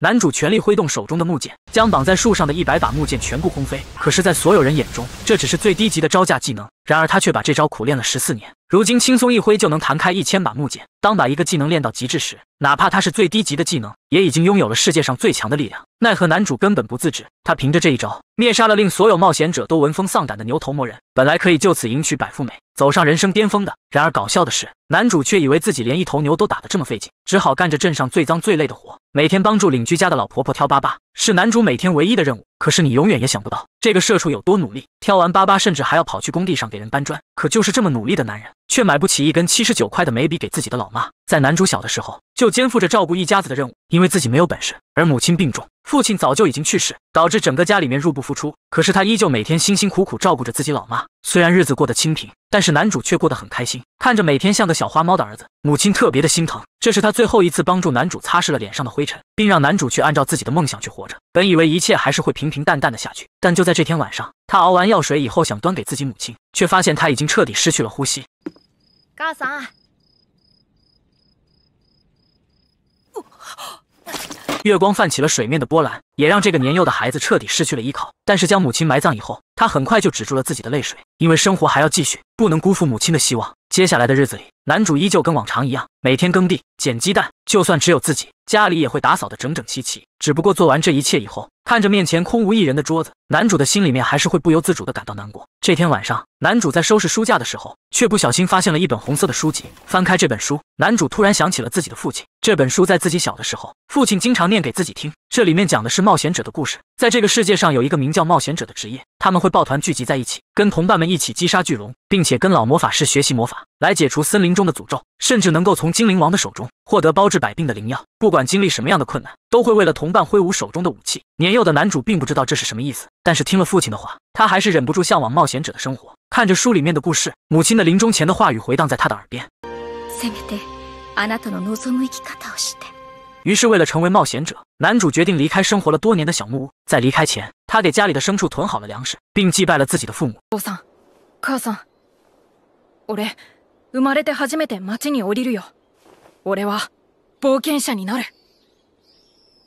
男主全力挥动手中的木剑，将绑在树上的一百把木剑全部轰飞。可是，在所有人眼中，这只是最低级的招架技能。然而他却把这招苦练了十四年，如今轻松一挥就能弹开一千把木剑。当把一个技能练到极致时，哪怕他是最低级的技能，也已经拥有了世界上最强的力量。奈何男主根本不自知，他凭着这一招灭杀了令所有冒险者都闻风丧胆的牛头魔人，本来可以就此迎娶白富美，走上人生巅峰的。然而搞笑的是，男主却以为自己连一头牛都打得这么费劲，只好干着镇上最脏最累的活，每天帮助邻居家的老婆婆挑粑粑，是男主每天唯一的任务。可是你永远也想不到。这个社畜有多努力？挑完粑粑，甚至还要跑去工地上给人搬砖。可就是这么努力的男人，却买不起一根七十九块的眉笔给自己的老妈。在男主小的时候，就肩负着照顾一家子的任务，因为自己没有本事，而母亲病重，父亲早就已经去世，导致整个家里面入不敷出。可是他依旧每天辛辛苦苦照顾着自己老妈。虽然日子过得清贫，但是男主却过得很开心。看着每天像个小花猫的儿子，母亲特别的心疼。这是他最后一次帮助男主擦拭了脸上的灰尘，并让男主去按照自己的梦想去活着。本以为一切还是会平平淡淡的下去，但就在这天晚上，他熬完药水以后，想端给自己母亲，却发现他已经彻底失去了呼吸。干啥？月光泛起了水面的波澜，也让这个年幼的孩子彻底失去了依靠。但是将母亲埋葬以后，他很快就止住了自己的泪水，因为生活还要继续，不能辜负母亲的希望。接下来的日子里，男主依旧跟往常一样，每天耕地、捡鸡蛋。就算只有自己，家里也会打扫得整整齐齐。只不过做完这一切以后，看着面前空无一人的桌子，男主的心里面还是会不由自主地感到难过。这天晚上，男主在收拾书架的时候，却不小心发现了一本红色的书籍。翻开这本书，男主突然想起了自己的父亲。这本书在自己小的时候，父亲经常念给自己听。这里面讲的是冒险者的故事。在这个世界上，有一个名叫冒险者的职业，他们会抱团聚集在一起。跟同伴们一起击杀巨龙，并且跟老魔法师学习魔法，来解除森林中的诅咒，甚至能够从精灵王的手中获得包治百病的灵药。不管经历什么样的困难，都会为了同伴挥舞手中的武器。年幼的男主并不知道这是什么意思，但是听了父亲的话，他还是忍不住向往冒险者的生活。看着书里面的故事，母亲的临终前的话语回荡在他的耳边。于是，为了成为冒险者，男主决定离开生活了多年的小木屋。在离开前，他给家里的牲畜囤好了粮食，并祭拜了自己的父母。父母生まれて初めて町に降りるよ。は、冒険者になる。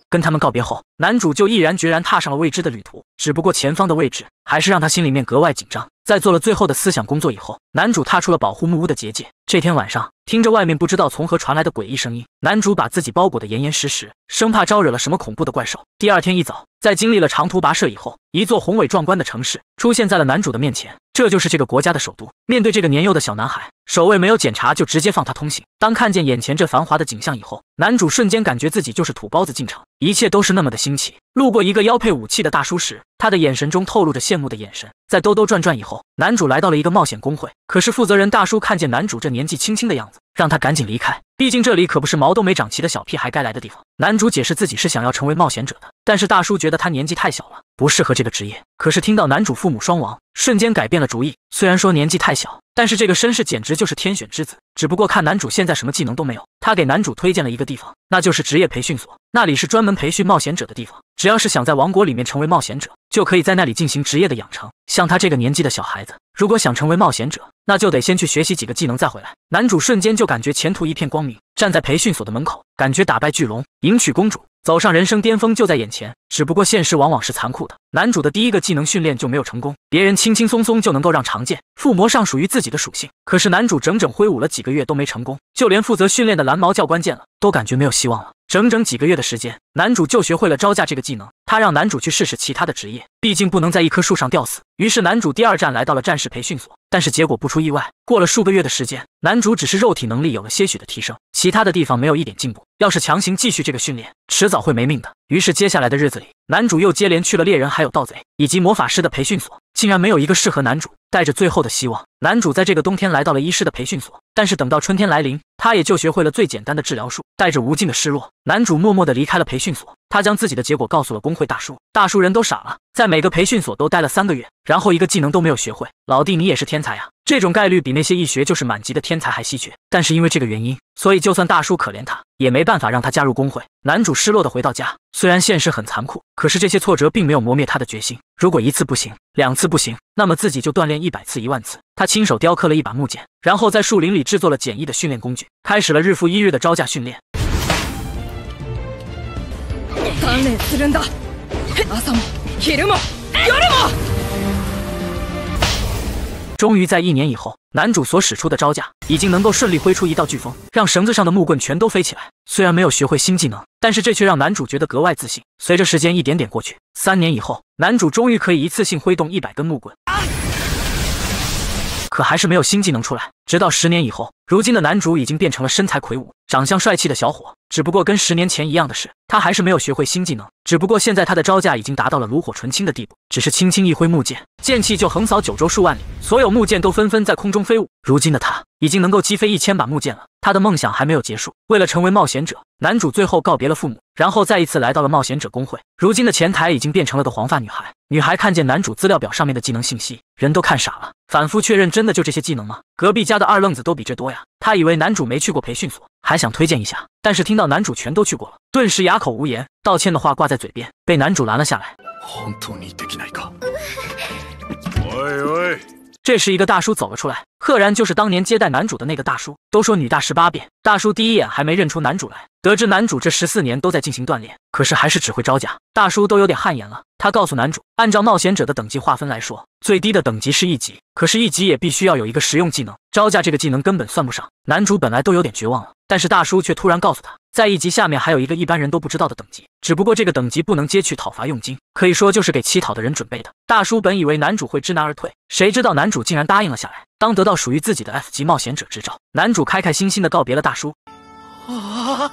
跟他们告别后，男主就毅然决然踏上了未知的旅途。只不过，前方的位置还是让他心里面格外紧张。在做了最后的思想工作以后，男主踏出了保护木屋的结界。这天晚上，听着外面不知道从何传来的诡异声音，男主把自己包裹得严严实实，生怕招惹了什么恐怖的怪兽。第二天一早，在经历了长途跋涉以后，一座宏伟壮观的城市出现在了男主的面前，这就是这个国家的首都。面对这个年幼的小男孩，守卫没有检查就直接放他通行。当看见眼前这繁华的景象以后，男主瞬间感觉自己就是土包子进城，一切都是那么的新奇。路过一个腰配武器的大叔时，他的眼神中透露着羡慕的眼神。在兜兜转转以后，男主来到了一个冒险工会。可是负责人大叔看见男主这年纪轻轻的样子，让他赶紧离开，毕竟这里可不是毛都没长齐的小屁孩该来的地方。男主解释自己是想要成为冒险者的，但是大叔觉得他年纪太小了，不适合这个职业。可是听到男主父母双亡，瞬间改变了主意。虽然说年纪太小。但是这个身世简直就是天选之子，只不过看男主现在什么技能都没有，他给男主推荐了一个地方，那就是职业培训所，那里是专门培训冒险者的地方。只要是想在王国里面成为冒险者，就可以在那里进行职业的养成。像他这个年纪的小孩子，如果想成为冒险者，那就得先去学习几个技能再回来。男主瞬间就感觉前途一片光明，站在培训所的门口，感觉打败巨龙，迎娶公主。走上人生巅峰就在眼前，只不过现实往往是残酷的。男主的第一个技能训练就没有成功，别人轻轻松松就能够让长剑附魔上属于自己的属性，可是男主整整挥舞了几个月都没成功，就连负责训练的蓝毛教官见了都感觉没有希望了。整整几个月的时间，男主就学会了招架这个技能。他让男主去试试其他的职业，毕竟不能在一棵树上吊死。于是男主第二站来到了战士培训所。但是结果不出意外，过了数个月的时间，男主只是肉体能力有了些许的提升，其他的地方没有一点进步。要是强行继续这个训练，迟早会没命的。于是接下来的日子里，男主又接连去了猎人、还有盗贼以及魔法师的培训所，竟然没有一个适合男主。带着最后的希望，男主在这个冬天来到了医师的培训所，但是等到春天来临，他也就学会了最简单的治疗术。带着无尽的失落，男主默默的离开了培训所。他将自己的结果告诉了工会大叔，大叔人都傻了，在每个培训所都待了三个月，然后一个技能都没有学会。老弟，你也是天才啊！这种概率比那些一学就是满级的天才还稀缺。但是因为这个原因，所以就算大叔可怜他，也没办法让他加入工会。男主失落的回到家，虽然现实很残酷，可是这些挫折并没有磨灭他的决心。如果一次不行，两次不行，那么自己就锻炼一百次、一万次。他亲手雕刻了一把木剑，然后在树林里制作了简易的训练工具，开始了日复一日的招架训练。锻炼するんだ。朝も昼も夜も。终于在一年以后，男主所使出的招架已经能够顺利挥出一道飓风，让绳子上的木棍全都飞起来。虽然没有学会新技能，但是这却让男主觉得格外自信。随着时间一点点过去，三年以后，男主终于可以一次性挥动一百根木棍。可还是没有新技能出来。直到十年以后。如今的男主已经变成了身材魁梧、长相帅气的小伙，只不过跟十年前一样的是，他还是没有学会新技能。只不过现在他的招架已经达到了炉火纯青的地步，只是轻轻一挥木剑，剑气就横扫九州数万里，所有木剑都纷纷在空中飞舞。如今的他已经能够击飞一千把木剑了。他的梦想还没有结束，为了成为冒险者，男主最后告别了父母，然后再一次来到了冒险者工会。如今的前台已经变成了个黄发女孩，女孩看见男主资料表上面的技能信息，人都看傻了，反复确认，真的就这些技能吗？隔壁家的二愣子都比这多呀。他以为男主没去过培训所，还想推荐一下，但是听到男主全都去过了，顿时哑口无言，道歉的话挂在嘴边，被男主拦了下来。这时，一个大叔走了出来，赫然就是当年接待男主的那个大叔。都说女大十八变，大叔第一眼还没认出男主来。得知男主这十四年都在进行锻炼，可是还是只会招架，大叔都有点汗颜了。他告诉男主，按照冒险者的等级划分来说，最低的等级是一级，可是，一级也必须要有一个实用技能，招架这个技能根本算不上。男主本来都有点绝望了，但是大叔却突然告诉他。在一级下面还有一个一般人都不知道的等级，只不过这个等级不能接去讨伐用金，可以说就是给乞讨的人准备的。大叔本以为男主会知难而退，谁知道男主竟然答应了下来。当得到属于自己的 F 级冒险者执照，男主开开心心的告别了大叔。啊，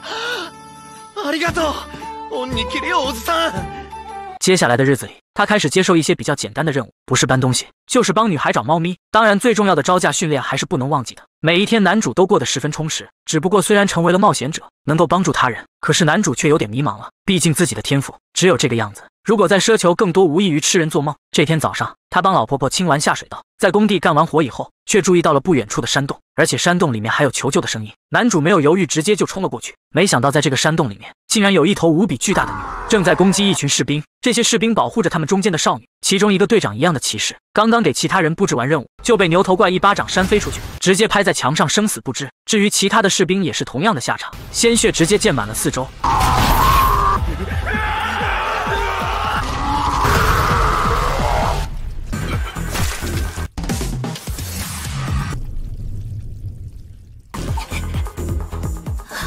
ありがとう、おにきりおじさん。接下来的日子里。他开始接受一些比较简单的任务，不是搬东西，就是帮女孩找猫咪。当然，最重要的招架训练还是不能忘记的。每一天，男主都过得十分充实。只不过，虽然成为了冒险者，能够帮助他人，可是男主却有点迷茫了。毕竟，自己的天赋只有这个样子。如果再奢求更多，无异于痴人做梦。这天早上，他帮老婆婆清完下水道，在工地干完活以后，却注意到了不远处的山洞，而且山洞里面还有求救的声音。男主没有犹豫，直接就冲了过去。没想到，在这个山洞里面，竟然有一头无比巨大的牛，正在攻击一群士兵。这些士兵保护着他们中间的少女，其中一个队长一样的骑士，刚刚给其他人布置完任务，就被牛头怪一巴掌扇飞出去，直接拍在墙上，生死不知。至于其他的士兵，也是同样的下场，鲜血直接溅满了四周。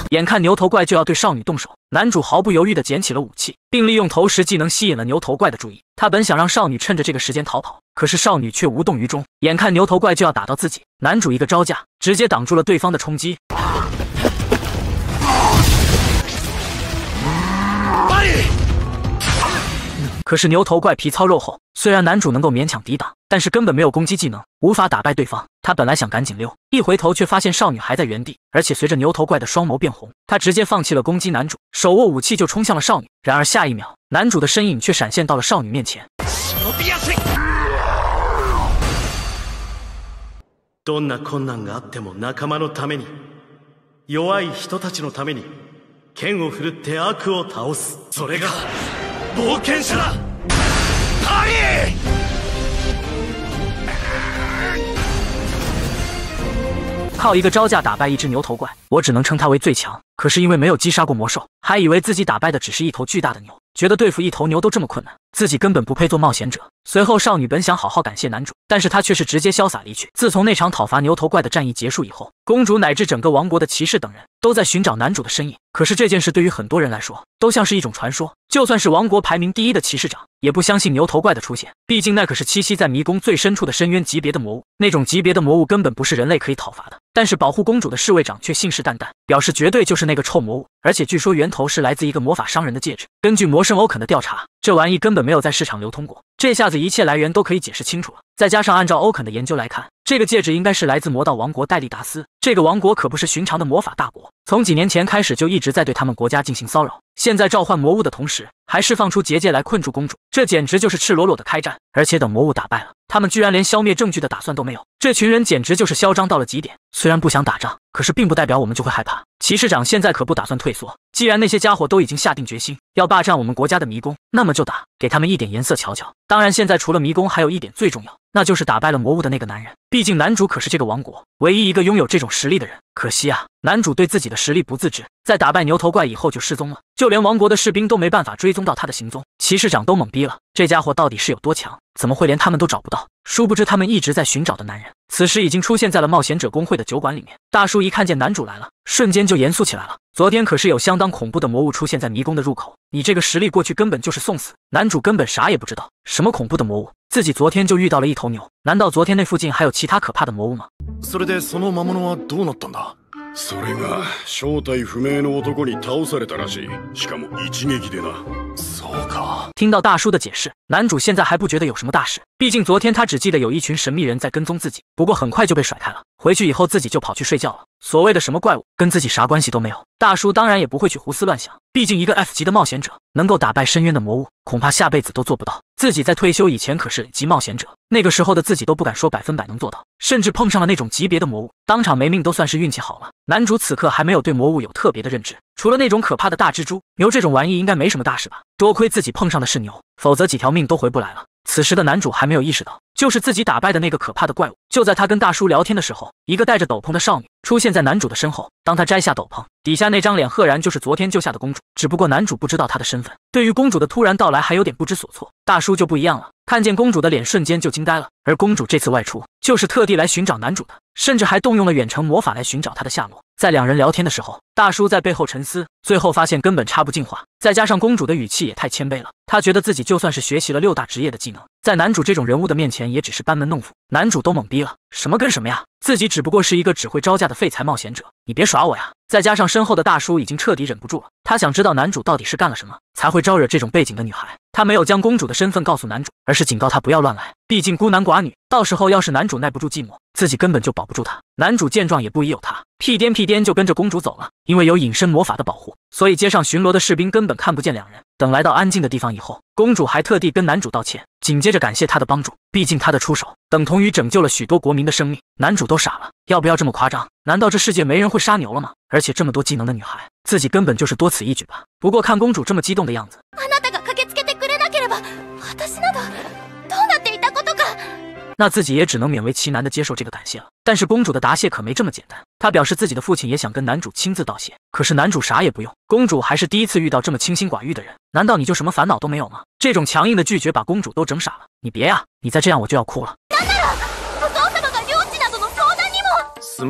眼看牛头怪就要对少女动手，男主毫不犹豫地捡起了武器，并利用投石技能吸引了牛头怪的注意。他本想让少女趁着这个时间逃跑，可是少女却无动于衷。眼看牛头怪就要打到自己，男主一个招架，直接挡住了对方的冲击。可是牛头怪皮糙肉厚，虽然男主能够勉强抵挡，但是根本没有攻击技能，无法打败对方。他本来想赶紧溜，一回头却发现少女还在原地，而且随着牛头怪的双眸变红，他直接放弃了攻击，男主手握武器就冲向了少女。然而下一秒，男主的身影却闪现到了少女面前。冒险者，来！靠一个招架打败一只牛头怪，我只能称它为最强。可是因为没有击杀过魔兽，还以为自己打败的只是一头巨大的牛，觉得对付一头牛都这么困难。自己根本不配做冒险者。随后，少女本想好好感谢男主，但是他却是直接潇洒离去。自从那场讨伐牛头怪的战役结束以后，公主乃至整个王国的骑士等人都在寻找男主的身影。可是这件事对于很多人来说，都像是一种传说。就算是王国排名第一的骑士长，也不相信牛头怪的出现。毕竟那可是栖息在迷宫最深处的深渊级别的魔物，那种级别的魔物根本不是人类可以讨伐的。但是保护公主的侍卫长却信誓旦旦表示，绝对就是那个臭魔物，而且据说源头是来自一个魔法商人的戒指。根据魔圣欧肯的调查。这玩意根本没有在市场流通过，这下子一切来源都可以解释清楚了。再加上，按照欧肯的研究来看，这个戒指应该是来自魔道王国戴利达斯。这个王国可不是寻常的魔法大国，从几年前开始就一直在对他们国家进行骚扰。现在召唤魔物的同时，还释放出结界来困住公主，这简直就是赤裸裸的开战。而且等魔物打败了，他们居然连消灭证据的打算都没有，这群人简直就是嚣张到了极点。虽然不想打仗，可是并不代表我们就会害怕。骑士长现在可不打算退缩，既然那些家伙都已经下定决心要霸占我们国家的迷宫，那么就打，给他们一点颜色瞧瞧。当然，现在除了迷宫，还有一点最重要。那就是打败了魔物的那个男人，毕竟男主可是这个王国唯一一个拥有这种实力的人。可惜啊，男主对自己的实力不自知，在打败牛头怪以后就失踪了，就连王国的士兵都没办法追踪到他的行踪，骑士长都懵逼了，这家伙到底是有多强，怎么会连他们都找不到？殊不知他们一直在寻找的男人。此时已经出现在了冒险者工会的酒馆里面。大叔一看见男主来了，瞬间就严肃起来了。昨天可是有相当恐怖的魔物出现在迷宫的入口，你这个实力过去根本就是送死。男主根本啥也不知道，什么恐怖的魔物？自己昨天就遇到了一头牛，难道昨天那附近还有其他可怕的魔物吗？听到大叔的解释，男主现在还不觉得有什么大事，毕竟昨天他只记得有一群神秘人在跟踪自己，不过很快就被甩开了。回去以后自己就跑去睡觉了。所谓的什么怪物，跟自己啥关系都没有。大叔当然也不会去胡思乱想，毕竟一个 F 级的冒险者能够打败深渊的魔物，恐怕下辈子都做不到。自己在退休以前可是极冒险者，那个时候的自己都不敢说百分百能做到，甚至碰上了那种级别的魔物，当场没命都算是运气好了。男主此刻还没有对魔物有特别的认知，除了那种可怕的大蜘蛛，牛这种玩意应该没什么大事吧？多亏自己碰上的是牛，否则几条命都回不来了。此时的男主还没有意识到，就是自己打败的那个可怕的怪物。就在他跟大叔聊天的时候，一个戴着斗篷的少女出现在男主的身后。当他摘下斗篷，底下那张脸赫然就是昨天救下的公主。只不过男主不知道她的身份，对于公主的突然到来还有点不知所措。大叔就不一样了，看见公主的脸瞬间就惊呆了。而公主这次外出就是特地来寻找男主的，甚至还动用了远程魔法来寻找他的下落。在两人聊天的时候，大叔在背后沉思，最后发现根本插不进话。再加上公主的语气也太谦卑了，他觉得自己就算是学习了六大职业的技能，在男主这种人物的面前也只是班门弄斧。男主都懵逼了，什么跟什么呀？自己只不过是一个只会招架的废材冒险者，你别耍我呀！再加上身后的大叔已经彻底忍不住了，他想知道男主到底是干了什么才会招惹这种背景的女孩。他没有将公主的身份告诉男主，而是警告他不要乱来。毕竟孤男寡女，到时候要是男主耐不住寂寞，自己根本就保不住他。男主见状也不疑有他，屁颠屁颠就跟着公主走了。因为有隐身魔法的保护，所以街上巡逻的士兵根本看不见两人。等来到安静的地方以后，公主还特地跟男主道歉，紧接着感谢他的帮助。毕竟他的出手等同于拯救了许多国民的生命。男主都傻了，要不要这么夸张？难道这世界没人会杀牛了吗？而且这么多技能的女孩，自己根本就是多此一举吧。不过看公主这么激动的样子。那自己也只能勉为其难的接受这个感谢了。但是公主的答谢可没这么简单，她表示自己的父亲也想跟男主亲自道谢。可是男主啥也不用，公主还是第一次遇到这么清心寡欲的人。难道你就什么烦恼都没有吗？这种强硬的拒绝把公主都整傻了。你别呀，你再这样我就要哭了。す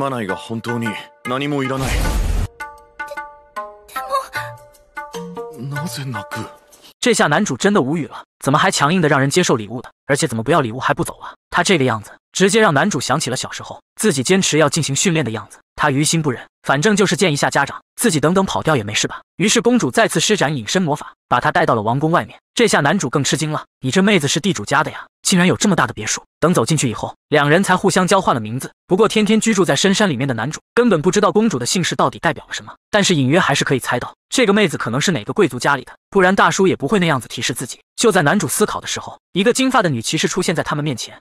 なぜ泣く这下男主真的无语了，怎么还强硬的让人接受礼物的？而且怎么不要礼物还不走啊？他这个样子，直接让男主想起了小时候自己坚持要进行训练的样子，他于心不忍，反正就是见一下家长，自己等等跑掉也没事吧。于是公主再次施展隐身魔法，把他带到了王宫外面。这下男主更吃惊了，你这妹子是地主家的呀？竟然有这么大的别墅，等走进去以后，两人才互相交换了名字。不过天天居住在深山里面的男主根本不知道公主的姓氏到底代表了什么，但是隐约还是可以猜到这个妹子可能是哪个贵族家里的，不然大叔也不会那样子提示自己。就在男主思考的时候，一个金发的女骑士出现在他们面前。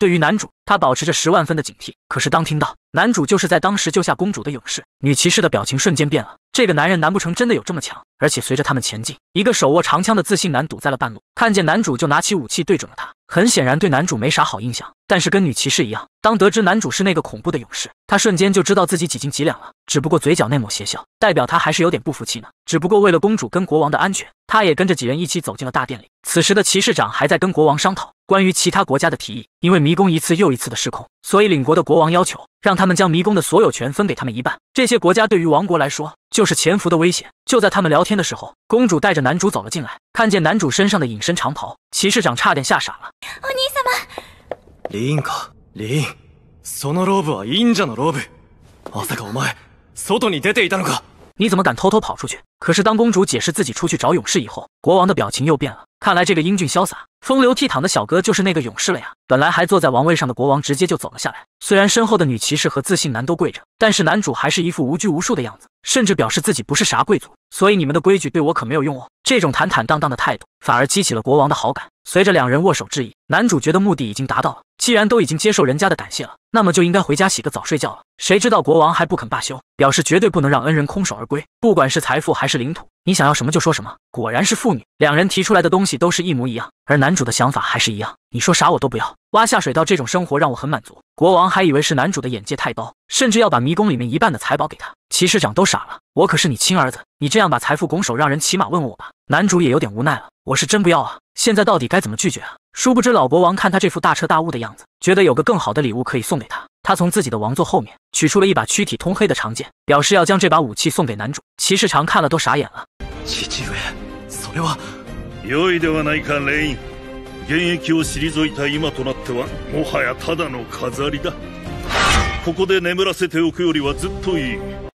对于男主，他保持着十万分的警惕。可是当听到男主就是在当时救下公主的勇士，女骑士的表情瞬间变了。这个男人，难不成真的有这么强？而且随着他们前进，一个手握长枪的自信男堵在了半路，看见男主就拿起武器对准了他。很显然，对男主没啥好印象。但是跟女骑士一样，当得知男主是那个恐怖的勇士，他瞬间就知道自己几斤几两了。只不过嘴角那抹邪笑，代表他还是有点不服气呢。只不过为了公主跟国王的安全，他也跟着几人一起走进了大殿里。此时的骑士长还在跟国王商讨关于其他国家的提议，因为迷宫一次又一次的失控，所以领国的国王要求让他们将迷宫的所有权分给他们一半。这些国家对于王国来说就是潜伏的危险。就在他们聊天的时候，公主带着男主走了进来，看见男主身上的隐身长袍，骑士长差点吓傻了。林哥，林，そのローブはイン者のローブ。まさかお前、外に出ていたのか。你怎么敢偷偷跑出去？可是当公主解释自己出去找勇士以后，国王的表情又变了。看来这个英俊潇洒、风流倜傥的小哥就是那个勇士了呀！本来还坐在王位上的国王直接就走了下来。虽然身后的女骑士和自信男都跪着，但是男主还是一副无拘无束的样子，甚至表示自己不是啥贵族，所以你们的规矩对我可没有用哦。这种坦坦荡荡的态度反而激起了国王的好感。随着两人握手致意，男主觉得目的已经达到了。既然都已经接受人家的感谢了，那么就应该回家洗个澡睡觉了。谁知道国王还不肯罢休，表示绝对不能让恩人空手而归。不管是财富还是领土，你想要什么就说什么。果然是妇女，两人提出来的东西。都是一模一样，而男主的想法还是一样。你说啥我都不要，挖下水道这种生活让我很满足。国王还以为是男主的眼界太高，甚至要把迷宫里面一半的财宝给他。骑士长都傻了，我可是你亲儿子，你这样把财富拱手让人，起码问问我吧。男主也有点无奈了，我是真不要啊，现在到底该怎么拒绝啊？殊不知老国王看他这副大彻大悟的样子，觉得有个更好的礼物可以送给他。他从自己的王座后面取出了一把躯体通黑的长剑，表示要将这把武器送给男主。骑士长看了都傻眼了，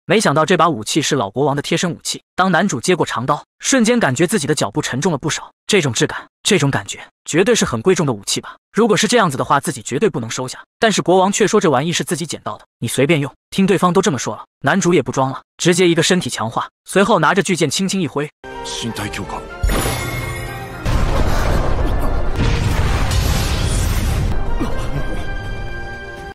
没想到这把武器是老国王的贴身武器。当男主接过长刀，瞬间感觉自己的脚步沉重了不少。这种质感，这种感觉，绝对是很贵重的武器吧？如果是这样子的话，自己绝对不能收下。但是国王却说这玩意是自己捡到的，你随便用。听对方都这么说了，男主也不装了，直接一个身体强化，随后拿着巨剑轻轻一挥。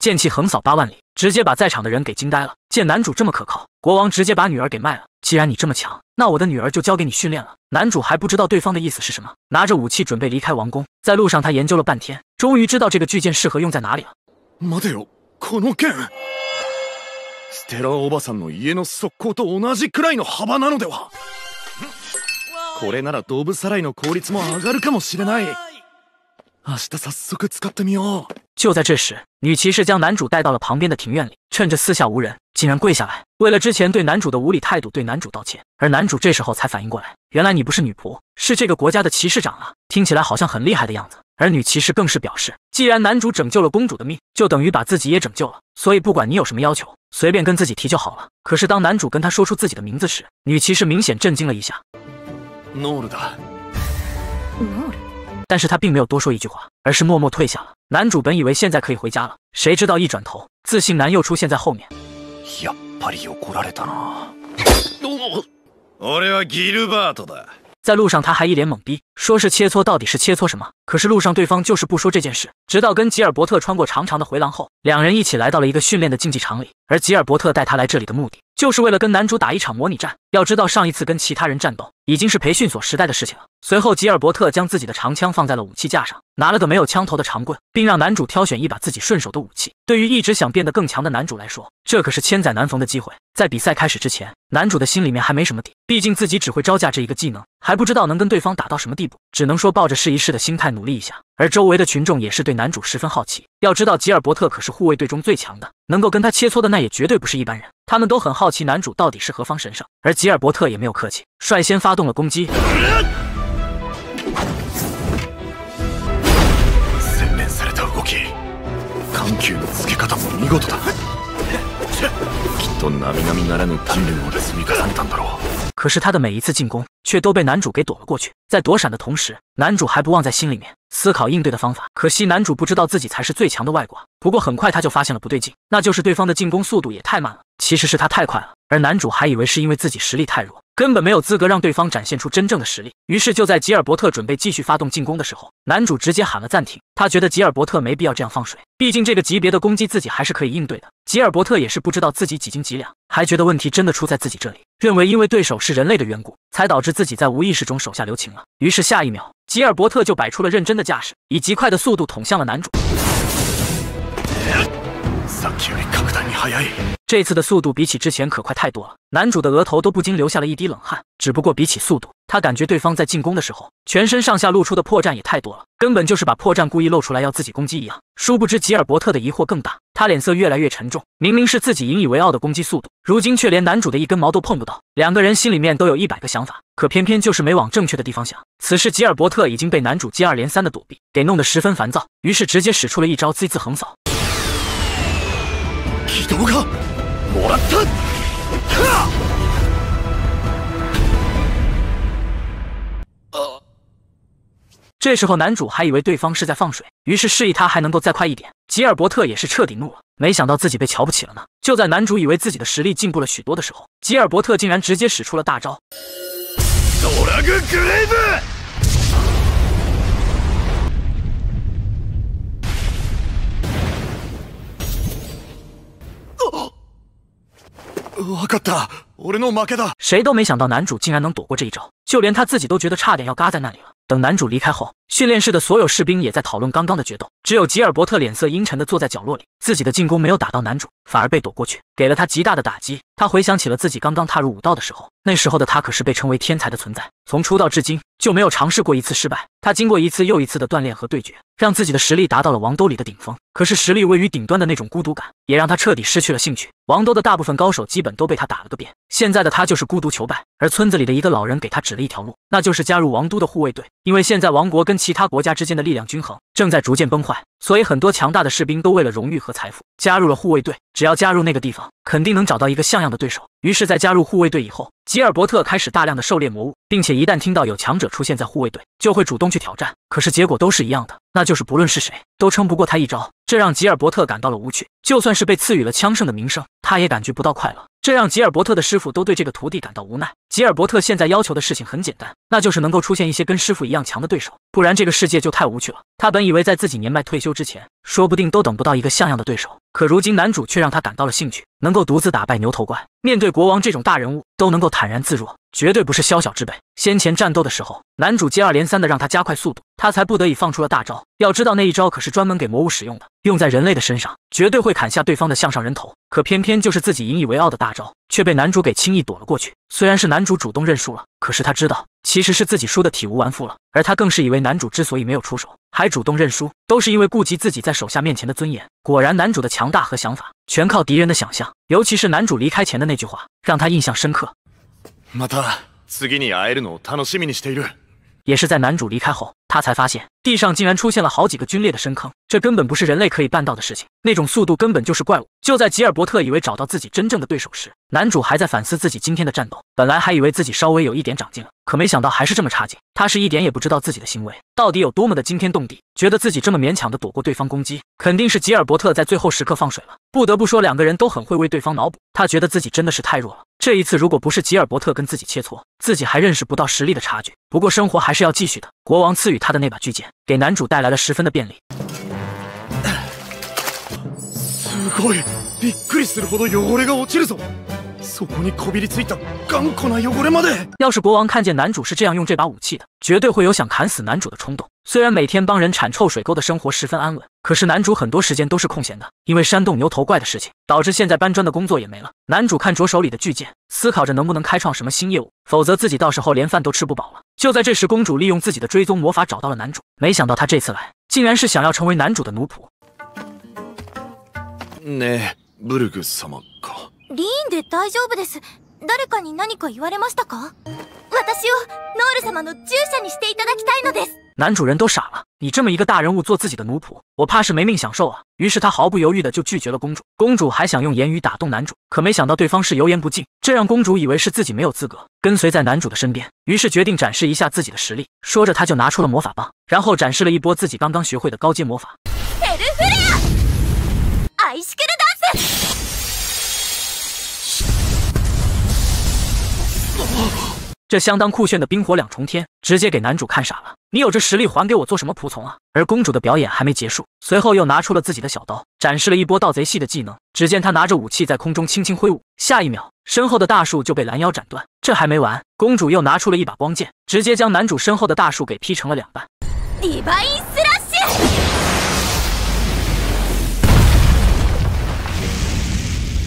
剑气横扫八万里，直接把在场的人给惊呆了。见男主这么可靠，国王直接把女儿给卖了。既然你这么强，那我的女儿就交给你训练了。男主还不知道对方的意思是什么，拿着武器准备离开王宫。在路上，他研究了半天，终于知道这个巨剑适合用在哪里了。就在这时，女骑士将男主带到了旁边的庭院里，趁着四下无人，竟然跪下来，为了之前对男主的无礼态度对男主道歉。而男主这时候才反应过来，原来你不是女仆，是这个国家的骑士长啊，听起来好像很厉害的样子。而女骑士更是表示，既然男主拯救了公主的命，就等于把自己也拯救了，所以不管你有什么要求，随便跟自己提就好了。可是当男主跟他说出自己的名字时，女骑士明显震惊了一下。但是他并没有多说一句话，而是默默退下了。男主本以为现在可以回家了，谁知道一转头，自信男又出现在后面。在路上他还一脸懵逼，说是切磋，到底是切磋什么？可是路上对方就是不说这件事。直到跟吉尔伯特穿过长长的回廊后，两人一起来到了一个训练的竞技场里。而吉尔伯特带他来这里的目的，就是为了跟男主打一场模拟战。要知道，上一次跟其他人战斗已经是培训所时代的事情了。随后，吉尔伯特将自己的长枪放在了武器架上，拿了个没有枪头的长棍，并让男主挑选一把自己顺手的武器。对于一直想变得更强的男主来说，这可是千载难逢的机会。在比赛开始之前，男主的心里面还没什么底，毕竟自己只会招架这一个技能，还不知道能跟对方打到什么地步，只能说抱着试一试的心态努力一下。而周围的群众也是对男主十分好奇。要知道，吉尔伯特可是护卫队中最强的，能够跟他切磋的那也绝对不是一般人。他们都很好奇男主到底是何方神圣，而。吉尔伯特也没有客气，率先发动了攻击。洗された動き、緩急のつけ方も見事だ。きっと並々ならぬ鍛錬を積み重ねたんだろう。可是他的每一次进攻，却都被男主给躲了过去。在躲闪的同时，男主还不忘在心里面思考应对的方法。可惜男主不知道自己才是最强的外挂。不过很快他就发现了不对劲，那就是对方的进攻速度也太慢了。其实是他太快了，而男主还以为是因为自己实力太弱，根本没有资格让对方展现出真正的实力。于是就在吉尔伯特准备继续发动进攻的时候，男主直接喊了暂停。他觉得吉尔伯特没必要这样放水，毕竟这个级别的攻击自己还是可以应对的。吉尔伯特也是不知道自己几斤几两。还觉得问题真的出在自己这里，认为因为对手是人类的缘故，才导致自己在无意识中手下留情了。于是下一秒，吉尔伯特就摆出了认真的架势，以极快的速度捅向了男主。这次的速度比起之前可快太多了，男主的额头都不禁流下了一滴冷汗。只不过比起速度，他感觉对方在进攻的时候，全身上下露出的破绽也太多了，根本就是把破绽故意露出来要自己攻击一样。殊不知吉尔伯特的疑惑更大，他脸色越来越沉重。明明是自己引以为傲的攻击速度，如今却连男主的一根毛都碰不到。两个人心里面都有一百个想法，可偏偏就是没往正确的地方想。此时吉尔伯特已经被男主接二连三的躲避给弄得十分烦躁，于是直接使出了一招 Z 字横扫。启动！もらった！卡！这时候男主还以为对方是在放水，于是示意他还能够再快一点。吉尔伯特也是彻底怒了，没想到自己被瞧不起了呢。就在男主以为自己的实力进步了许多的时候，吉尔伯特竟然直接使出了大招。谁都没想到男主竟然能躲过这一招，就连他自己都觉得差点要嘎在那里了。等男主离开后，训练室的所有士兵也在讨论刚刚的决斗，只有吉尔伯特脸色阴沉的坐在角落里。自己的进攻没有打到男主，反而被躲过去，给了他极大的打击。他回想起了自己刚刚踏入武道的时候，那时候的他可是被称为天才的存在，从出道至今就没有尝试过一次失败。他经过一次又一次的锻炼和对决，让自己的实力达到了王兜里的顶峰。可是实力位于顶端的那种孤独感，也让他彻底失去了兴趣。王兜的大部分高手基本都被他打了个遍，现在的他就是孤独求败。而村子里的一个老人给他指了一条路，那就是加入王都的护卫队。因为现在王国跟其他国家之间的力量均衡正在逐渐崩坏，所以很多强大的士兵都为了荣誉和财富加入了护卫队。只要加入那个地方，肯定能找到一个像样的对手。于是，在加入护卫队以后，吉尔伯特开始大量的狩猎魔物，并且一旦听到有强者出现在护卫队，就会主动。去挑战，可是结果都是一样的，那就是不论是谁，都撑不过他一招。这让吉尔伯特感到了无趣，就算是被赐予了枪圣的名声，他也感觉不到快乐。这让吉尔伯特的师傅都对这个徒弟感到无奈。吉尔伯特现在要求的事情很简单，那就是能够出现一些跟师傅一样强的对手，不然这个世界就太无趣了。他本以为在自己年迈退休之前，说不定都等不到一个像样的对手，可如今男主却让他感到了兴趣，能够独自打败牛头怪，面对国王这种大人物都能够坦然自若，绝对不是宵小之辈。先前战斗的时候，男主接二连三的让他加快速度，他才不得已放出了大招。要知道那一招可是专门给魔物使用的，用在人类的身上，绝对会砍下对方的项上人头。可偏偏就是自己引以为傲的大。大招却被男主给轻易躲了过去。虽然是男主主动认输了，可是他知道其实是自己输得体无完肤了。而他更是以为男主之所以没有出手，还主动认输，都是因为顾及自己在手下面前的尊严。果然，男主的强大和想法全靠敌人的想象。尤其是男主离开前的那句话，让他印象深刻。也是在男主离开后，他才发现地上竟然出现了好几个龟裂的深坑，这根本不是人类可以办到的事情，那种速度根本就是怪物。就在吉尔伯特以为找到自己真正的对手时，男主还在反思自己今天的战斗。本来还以为自己稍微有一点长进了，可没想到还是这么差劲。他是一点也不知道自己的行为到底有多么的惊天动地，觉得自己这么勉强的躲过对方攻击，肯定是吉尔伯特在最后时刻放水了。不得不说，两个人都很会为对方脑补。他觉得自己真的是太弱了，这一次如果不是吉尔伯特跟自己切磋，自己还认识不到实力的差距。不过生活还是要继续的。国王赐予他的那把巨剑，给男主带来了十分的便利。死鬼！要是国王看见男主是这样用这把武器的，绝对会有想砍死男主的冲动。虽然每天帮人铲臭水沟的生活十分安稳，可是男主很多时间都是空闲的。因为山洞牛头怪的事情，导致现在搬砖的工作也没了。男主看着手里的巨剑，思考着能不能开创什么新业务，否则自己到时候连饭都吃不饱了。就在这时，公主利用自己的追踪魔法找到了男主，没想到他这次来，竟然是想要成为男主的奴仆。那。布鲁格様か。リンで大丈夫です。誰かに何か言われましたか？私をノール様の従者にしていただきたいのです。男主人都傻了，你这么一个大人物做自己的奴仆，我怕是没命享受啊！于是他毫不犹豫的就拒绝了公主。公主还想用言语打动男主，可没想到对方是油盐不进，这让公主以为是自己没有资格跟随在男主的身边，于是决定展示一下自己的实力。说着，他就拿出了魔法棒，然后展示了一波自己刚刚学会的高阶魔法。这相当酷炫的冰火两重天，直接给男主看傻了。你有这实力，还给我做什么仆从啊？而公主的表演还没结束，随后又拿出了自己的小刀，展示了一波盗贼系的技能。只见她拿着武器在空中轻轻挥舞，下一秒身后的大树就被拦腰斩断。这还没完，公主又拿出了一把光剑，直接将男主身后的大树给劈成了两半。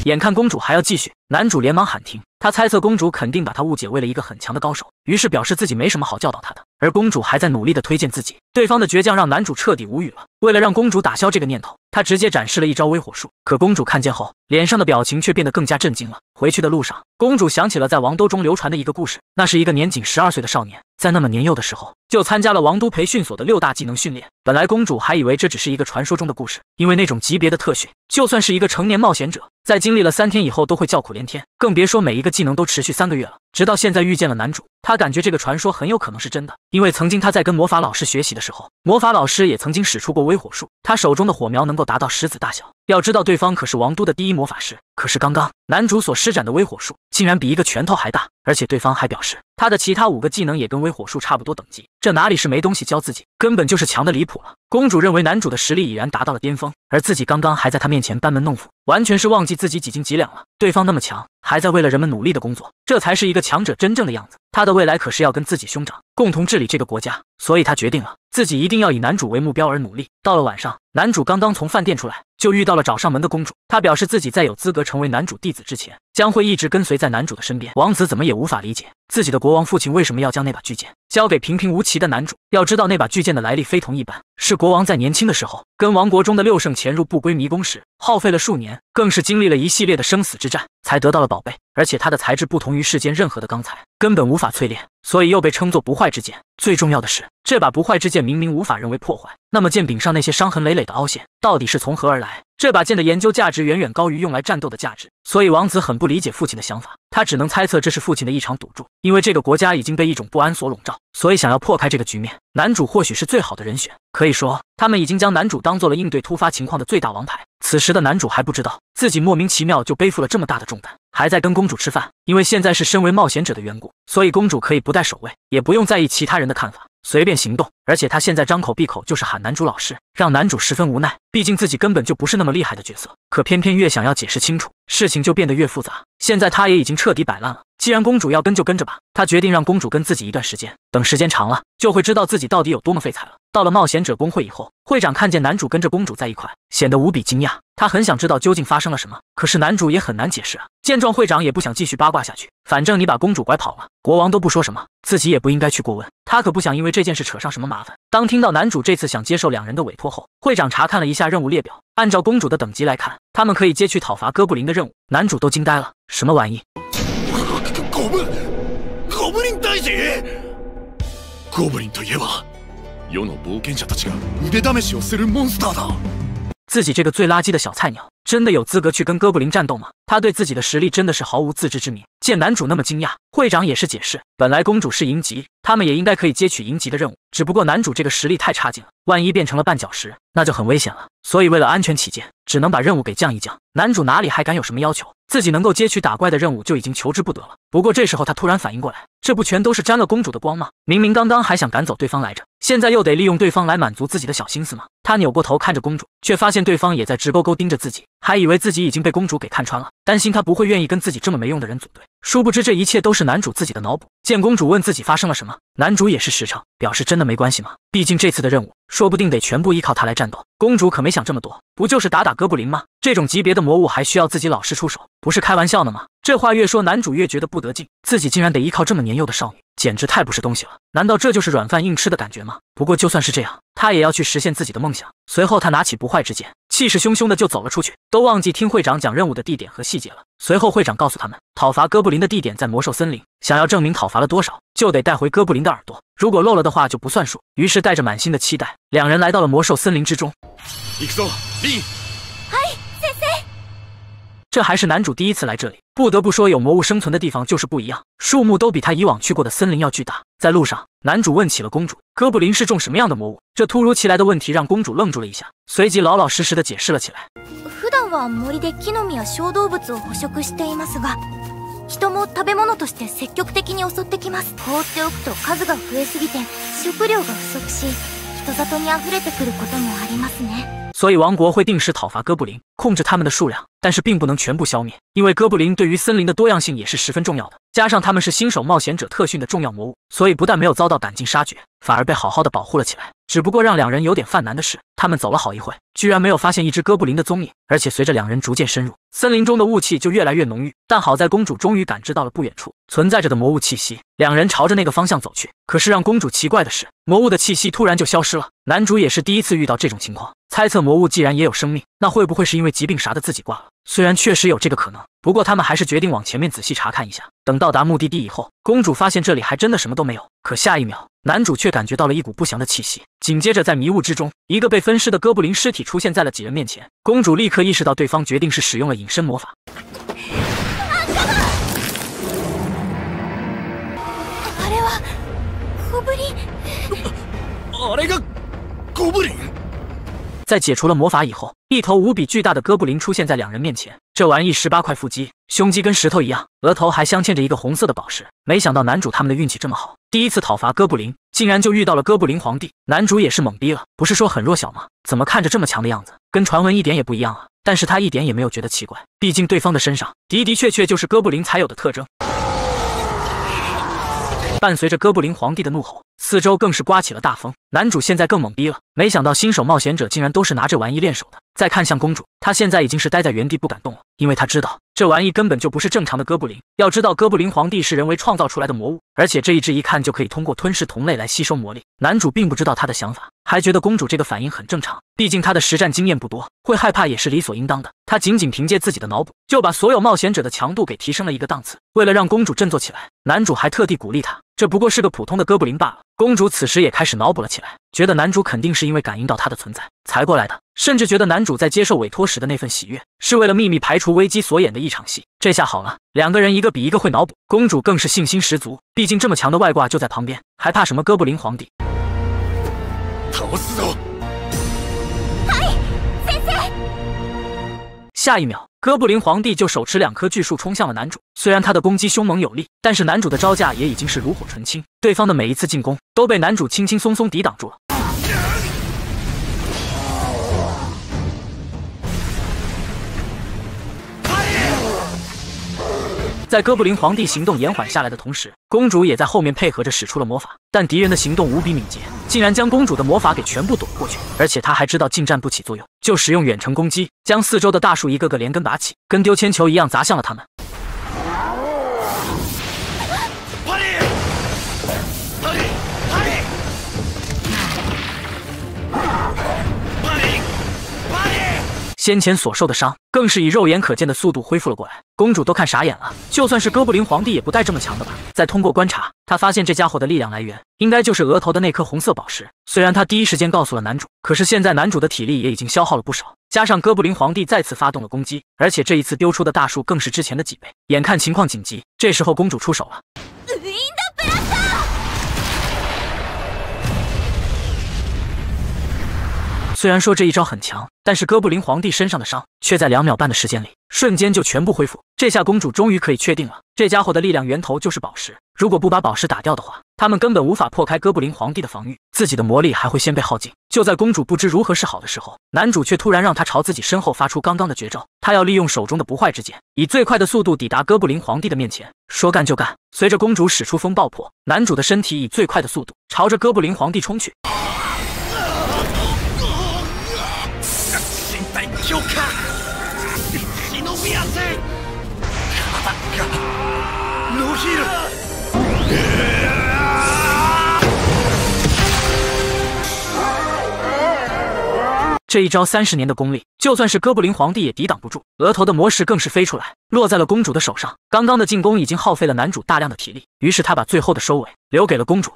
眼看公主还要继续，男主连忙喊停。他猜测公主肯定把他误解为了一个很强的高手，于是表示自己没什么好教导他的。而公主还在努力的推荐自己，对方的倔强让男主彻底无语了。为了让公主打消这个念头，他直接展示了一招微火术。可公主看见后，脸上的表情却变得更加震惊了。回去的路上，公主想起了在王都中流传的一个故事：那是一个年仅十二岁的少年，在那么年幼的时候就参加了王都培训所的六大技能训练。本来公主还以为这只是一个传说中的故事，因为那种级别的特训，就算是一个成年冒险者，在经历了三天以后都会叫苦连天，更别说每一个技能都持续三个月了。直到现在遇见了男主。他感觉这个传说很有可能是真的，因为曾经他在跟魔法老师学习的时候，魔法老师也曾经使出过微火术，他手中的火苗能够达到石子大小。要知道，对方可是王都的第一魔法师。可是刚刚男主所施展的微火术，竟然比一个拳头还大，而且对方还表示他的其他五个技能也跟微火术差不多等级。这哪里是没东西教自己，根本就是强的离谱了。公主认为男主的实力已然达到了巅峰，而自己刚刚还在他面前班门弄斧，完全是忘记自己几斤几两了。对方那么强，还在为了人们努力的工作，这才是一个强者真正的样子。他的未来可是要跟自己兄长共同治理这个国家，所以他决定了。自己一定要以男主为目标而努力。到了晚上，男主刚刚从饭店出来，就遇到了找上门的公主。他表示自己在有资格成为男主弟子之前。将会一直跟随在男主的身边。王子怎么也无法理解自己的国王父亲为什么要将那把巨剑交给平平无奇的男主。要知道那把巨剑的来历非同一般，是国王在年轻的时候跟王国中的六圣潜入不归迷宫时，耗费了数年，更是经历了一系列的生死之战才得到了宝贝。而且它的材质不同于世间任何的钢材，根本无法淬炼，所以又被称作不坏之剑。最重要的是，这把不坏之剑明明无法人为破坏，那么剑柄上那些伤痕累累的凹陷。到底是从何而来？这把剑的研究价值远远高于用来战斗的价值，所以王子很不理解父亲的想法。他只能猜测这是父亲的一场赌注，因为这个国家已经被一种不安所笼罩，所以想要破开这个局面，男主或许是最好的人选。可以说，他们已经将男主当做了应对突发情况的最大王牌。此时的男主还不知道自己莫名其妙就背负了这么大的重担，还在跟公主吃饭。因为现在是身为冒险者的缘故，所以公主可以不带守卫，也不用在意其他人的看法。随便行动，而且他现在张口闭口就是喊男主老师，让男主十分无奈。毕竟自己根本就不是那么厉害的角色，可偏偏越想要解释清楚，事情就变得越复杂。现在他也已经彻底摆烂了，既然公主要跟就跟着吧。他决定让公主跟自己一段时间，等时间长了，就会知道自己到底有多么废材了。到了冒险者工会以后，会长看见男主跟着公主在一块，显得无比惊讶。他很想知道究竟发生了什么，可是男主也很难解释啊。见状，会长也不想继续八卦下去，反正你把公主拐跑了，国王都不说什么，自己也不应该去过问。他可不想因为这件事扯上什么麻烦。当听到男主这次想接受两人的委托后，会长查看了一下任务列表，按照公主的等级来看，他们可以接去讨伐哥布林的任务。男主都惊呆了，什么玩意？自己这个最垃圾的小菜鸟，真的有资格去跟哥布林战斗吗？他对自己的实力真的是毫无自知之明。见男主那么惊讶，会长也是解释，本来公主是银级，他们也应该可以接取银级的任务，只不过男主这个实力太差劲了，万一变成了绊脚石，那就很危险了。所以为了安全起见，只能把任务给降一降。男主哪里还敢有什么要求？自己能够接取打怪的任务就已经求之不得了。不过这时候他突然反应过来，这不全都是沾了公主的光吗？明明刚刚还想赶走对方来着，现在又得利用对方来满足自己的小心思吗？他扭过头看着公主，却发现对方也在直勾勾盯着自己，还以为自己已经被公主给看穿了，担心他不会愿意跟自己这么没用的人组队。殊不知这一切都是男主自己的脑补。见公主问自己发生了什么，男主也是实诚，表示真的没关系吗？毕竟这次的任务。说不定得全部依靠她来战斗。公主可没想这么多，不就是打打哥布林吗？这种级别的魔物还需要自己老师出手，不是开玩笑呢吗？这话越说，男主越觉得不得劲，自己竟然得依靠这么年幼的少女，简直太不是东西了。难道这就是软饭硬吃的感觉吗？不过就算是这样，他也要去实现自己的梦想。随后，他拿起不坏之剑。气势汹汹的就走了出去，都忘记听会长讲任务的地点和细节了。随后会长告诉他们，讨伐哥布林的地点在魔兽森林，想要证明讨伐了多少，就得带回哥布林的耳朵，如果漏了的话就不算数。于是带着满心的期待，两人来到了魔兽森林之中。立，嘿嘿嘿，这还是男主第一次来这里，不得不说，有魔物生存的地方就是不一样，树木都比他以往去过的森林要巨大。在路上，男主问起了公主：“哥布林是种什么样的魔物？”这突如其来的问题让公主愣住了一下，随即老老实实的解释了起来。所以王国会定时讨伐哥布林，控制他们的数量。但是并不能全部消灭，因为哥布林对于森林的多样性也是十分重要的，加上他们是新手冒险者特训的重要魔物，所以不但没有遭到赶尽杀绝，反而被好好的保护了起来。只不过让两人有点犯难的是，他们走了好一会，居然没有发现一只哥布林的踪影。而且随着两人逐渐深入森林中的雾气就越来越浓郁。但好在公主终于感知到了不远处存在着的魔物气息，两人朝着那个方向走去。可是让公主奇怪的是，魔物的气息突然就消失了。男主也是第一次遇到这种情况，猜测魔物既然也有生命，那会不会是因为疾病啥的自己挂了？虽然确实有这个可能，不过他们还是决定往前面仔细查看一下。等到达目的地以后，公主发现这里还真的什么都没有。可下一秒。男主却感觉到了一股不祥的气息，紧接着在迷雾之中，一个被分尸的哥布林尸体出现在了几人面前。公主立刻意识到，对方决定是使用了隐身魔法。在解除了魔法以后，一头无比巨大的哥布林出现在两人面前。这玩意十八块腹肌，胸肌跟石头一样，额头还镶嵌着一个红色的宝石。没想到男主他们的运气这么好，第一次讨伐哥布林，竟然就遇到了哥布林皇帝。男主也是懵逼了，不是说很弱小吗？怎么看着这么强的样子，跟传闻一点也不一样啊？但是他一点也没有觉得奇怪，毕竟对方的身上的的确确就是哥布林才有的特征。伴随着哥布林皇帝的怒吼。四周更是刮起了大风，男主现在更懵逼了。没想到新手冒险者竟然都是拿这玩意练手的。再看向公主，她现在已经是呆在原地不敢动了，因为她知道这玩意根本就不是正常的哥布林。要知道，哥布林皇帝是人为创造出来的魔物，而且这一只一看就可以通过吞噬同类来吸收魔力。男主并不知道他的想法，还觉得公主这个反应很正常，毕竟她的实战经验不多，会害怕也是理所应当的。他仅仅凭借自己的脑补，就把所有冒险者的强度给提升了一个档次。为了让公主振作起来，男主还特地鼓励她。这不过是个普通的哥布林罢了。公主此时也开始脑补了起来，觉得男主肯定是因为感应到她的存在才过来的，甚至觉得男主在接受委托时的那份喜悦，是为了秘密排除危机所演的一场戏。这下好了，两个人一个比一个会脑补，公主更是信心十足，毕竟这么强的外挂就在旁边，还怕什么哥布林皇帝？逃走。下一秒。哥布林皇帝就手持两棵巨树冲向了男主，虽然他的攻击凶猛有力，但是男主的招架也已经是炉火纯青，对方的每一次进攻都被男主轻轻松松抵挡住了。在哥布林皇帝行动延缓下来的同时，公主也在后面配合着使出了魔法，但敌人的行动无比敏捷，竟然将公主的魔法给全部躲过去，而且他还知道近战不起作用，就使用远程攻击，将四周的大树一个个连根拔起，跟丢铅球一样砸向了他们。先前所受的伤，更是以肉眼可见的速度恢复了过来。公主都看傻眼了，就算是哥布林皇帝也不带这么强的吧？再通过观察，她发现这家伙的力量来源，应该就是额头的那颗红色宝石。虽然她第一时间告诉了男主，可是现在男主的体力也已经消耗了不少，加上哥布林皇帝再次发动了攻击，而且这一次丢出的大树更是之前的几倍。眼看情况紧急，这时候公主出手了。虽然说这一招很强，但是哥布林皇帝身上的伤却在两秒半的时间里瞬间就全部恢复。这下公主终于可以确定了，这家伙的力量源头就是宝石。如果不把宝石打掉的话，他们根本无法破开哥布林皇帝的防御，自己的魔力还会先被耗尽。就在公主不知如何是好的时候，男主却突然让她朝自己身后发出刚刚的绝招，他要利用手中的不坏之剑，以最快的速度抵达哥布林皇帝的面前。说干就干，随着公主使出风爆破，男主的身体以最快的速度朝着哥布林皇帝冲去。这一招三十年的功力，就算是哥布林皇帝也抵挡不住，额头的魔石更是飞出来，落在了公主的手上。刚刚的进攻已经耗费了男主大量的体力，于是他把最后的收尾留给了公主。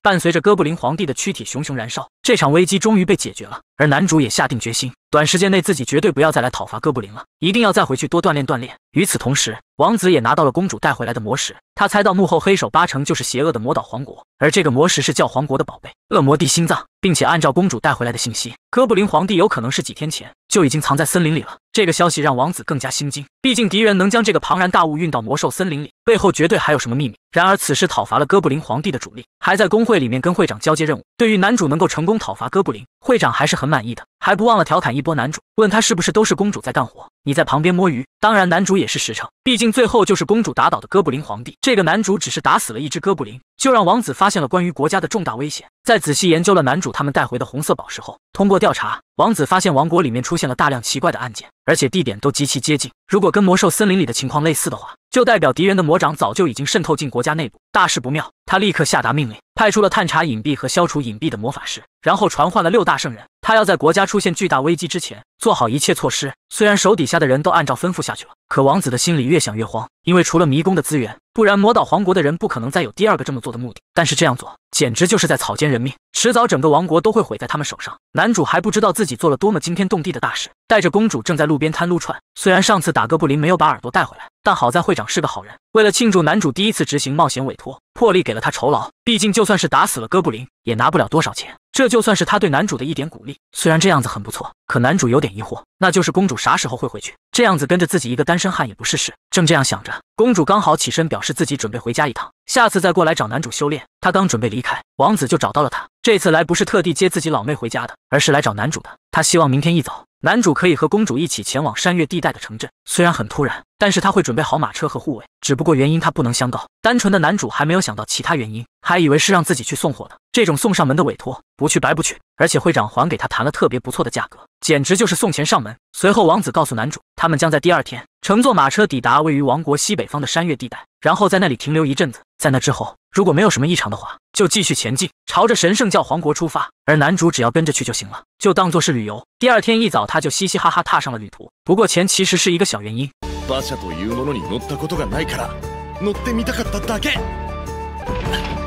伴随着哥布林皇帝的躯体熊熊燃烧。这场危机终于被解决了，而男主也下定决心，短时间内自己绝对不要再来讨伐哥布林了，一定要再回去多锻炼锻炼。与此同时，王子也拿到了公主带回来的魔石，他猜到幕后黑手八成就是邪恶的魔岛王国，而这个魔石是教皇国的宝贝——恶魔帝心脏，并且按照公主带回来的信息，哥布林皇帝有可能是几天前就已经藏在森林里了。这个消息让王子更加心惊，毕竟敌人能将这个庞然大物运到魔兽森林里，背后绝对还有什么秘密。然而，此时讨伐了哥布林皇帝的主力，还在工会里面跟会长交接任务，对于男主能够成功。讨伐哥布林，会长还是很满意的，还不忘了调侃一波男主，问他是不是都是公主在干活，你在旁边摸鱼。当然，男主也是实诚，毕竟最后就是公主打倒的哥布林皇帝，这个男主只是打死了一只哥布林。就让王子发现了关于国家的重大危险。在仔细研究了男主他们带回的红色宝石后，通过调查，王子发现王国里面出现了大量奇怪的案件，而且地点都极其接近。如果跟魔兽森林里的情况类似的话，就代表敌人的魔掌早就已经渗透进国家内部，大事不妙。他立刻下达命令，派出了探查隐蔽和消除隐蔽的魔法师，然后传唤了六大圣人。他要在国家出现巨大危机之前做好一切措施。虽然手底下的人都按照吩咐下去了，可王子的心里越想越慌，因为除了迷宫的资源。不然，魔岛皇国的人不可能再有第二个这么做的目的。但是这样做简直就是在草菅人命，迟早整个王国都会毁在他们手上。男主还不知道自己做了多么惊天动地的大事，带着公主正在路边摊撸串。虽然上次打哥布林没有把耳朵带回来，但好在会长是个好人，为了庆祝男主第一次执行冒险委托，破例给了他酬劳。毕竟就算是打死了哥布林，也拿不了多少钱，这就算是他对男主的一点鼓励。虽然这样子很不错。可男主有点疑惑，那就是公主啥时候会回去？这样子跟着自己一个单身汉也不是事。正这样想着，公主刚好起身，表示自己准备回家一趟，下次再过来找男主修炼。她刚准备离开，王子就找到了她。这次来不是特地接自己老妹回家的，而是来找男主的。他希望明天一早，男主可以和公主一起前往山岳地带的城镇。虽然很突然。但是他会准备好马车和护卫，只不过原因他不能相告。单纯的男主还没有想到其他原因，还以为是让自己去送货的。这种送上门的委托，不去白不去。而且会长还给他谈了特别不错的价格，简直就是送钱上门。随后王子告诉男主，他们将在第二天乘坐马车抵达位于王国西北方的山岳地带，然后在那里停留一阵子。在那之后，如果没有什么异常的话，就继续前进，朝着神圣教皇国出发。而男主只要跟着去就行了，就当做是旅游。第二天一早，他就嘻嘻哈哈踏上了旅途。不过钱其实是一个小原因。馬車というものに乗ったことがないから乗ってみたかっただけ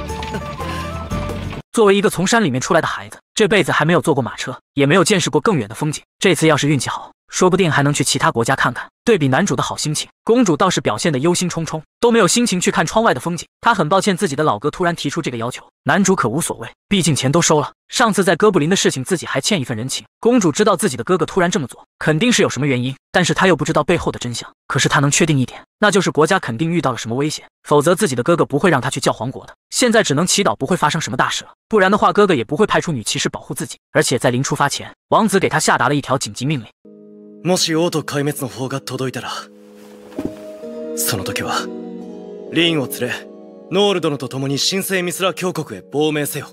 作为一个从山里面出来的孩子，这辈子还没有坐过马车，也没有见识过更远的风景。这次要是运气好，说不定还能去其他国家看看。对比男主的好心情，公主倒是表现得忧心忡忡，都没有心情去看窗外的风景。她很抱歉自己的老哥突然提出这个要求，男主可无所谓，毕竟钱都收了。上次在哥布林的事情，自己还欠一份人情。公主知道自己的哥哥突然这么做，肯定是有什么原因，但是她又不知道背后的真相。可是她能确定一点，那就是国家肯定遇到了什么危险，否则自己的哥哥不会让他去教皇国的。现在只能祈祷不会发生什么大事了，不然的话哥哥也不会派出女骑士保护自己。而且在临出发前，王子给他下达了一条紧急命令。もし王都壊滅の方が届いたら、その時は、リンを連れ、ノール殿と共に神聖ミスラ峡谷へ亡命せよ。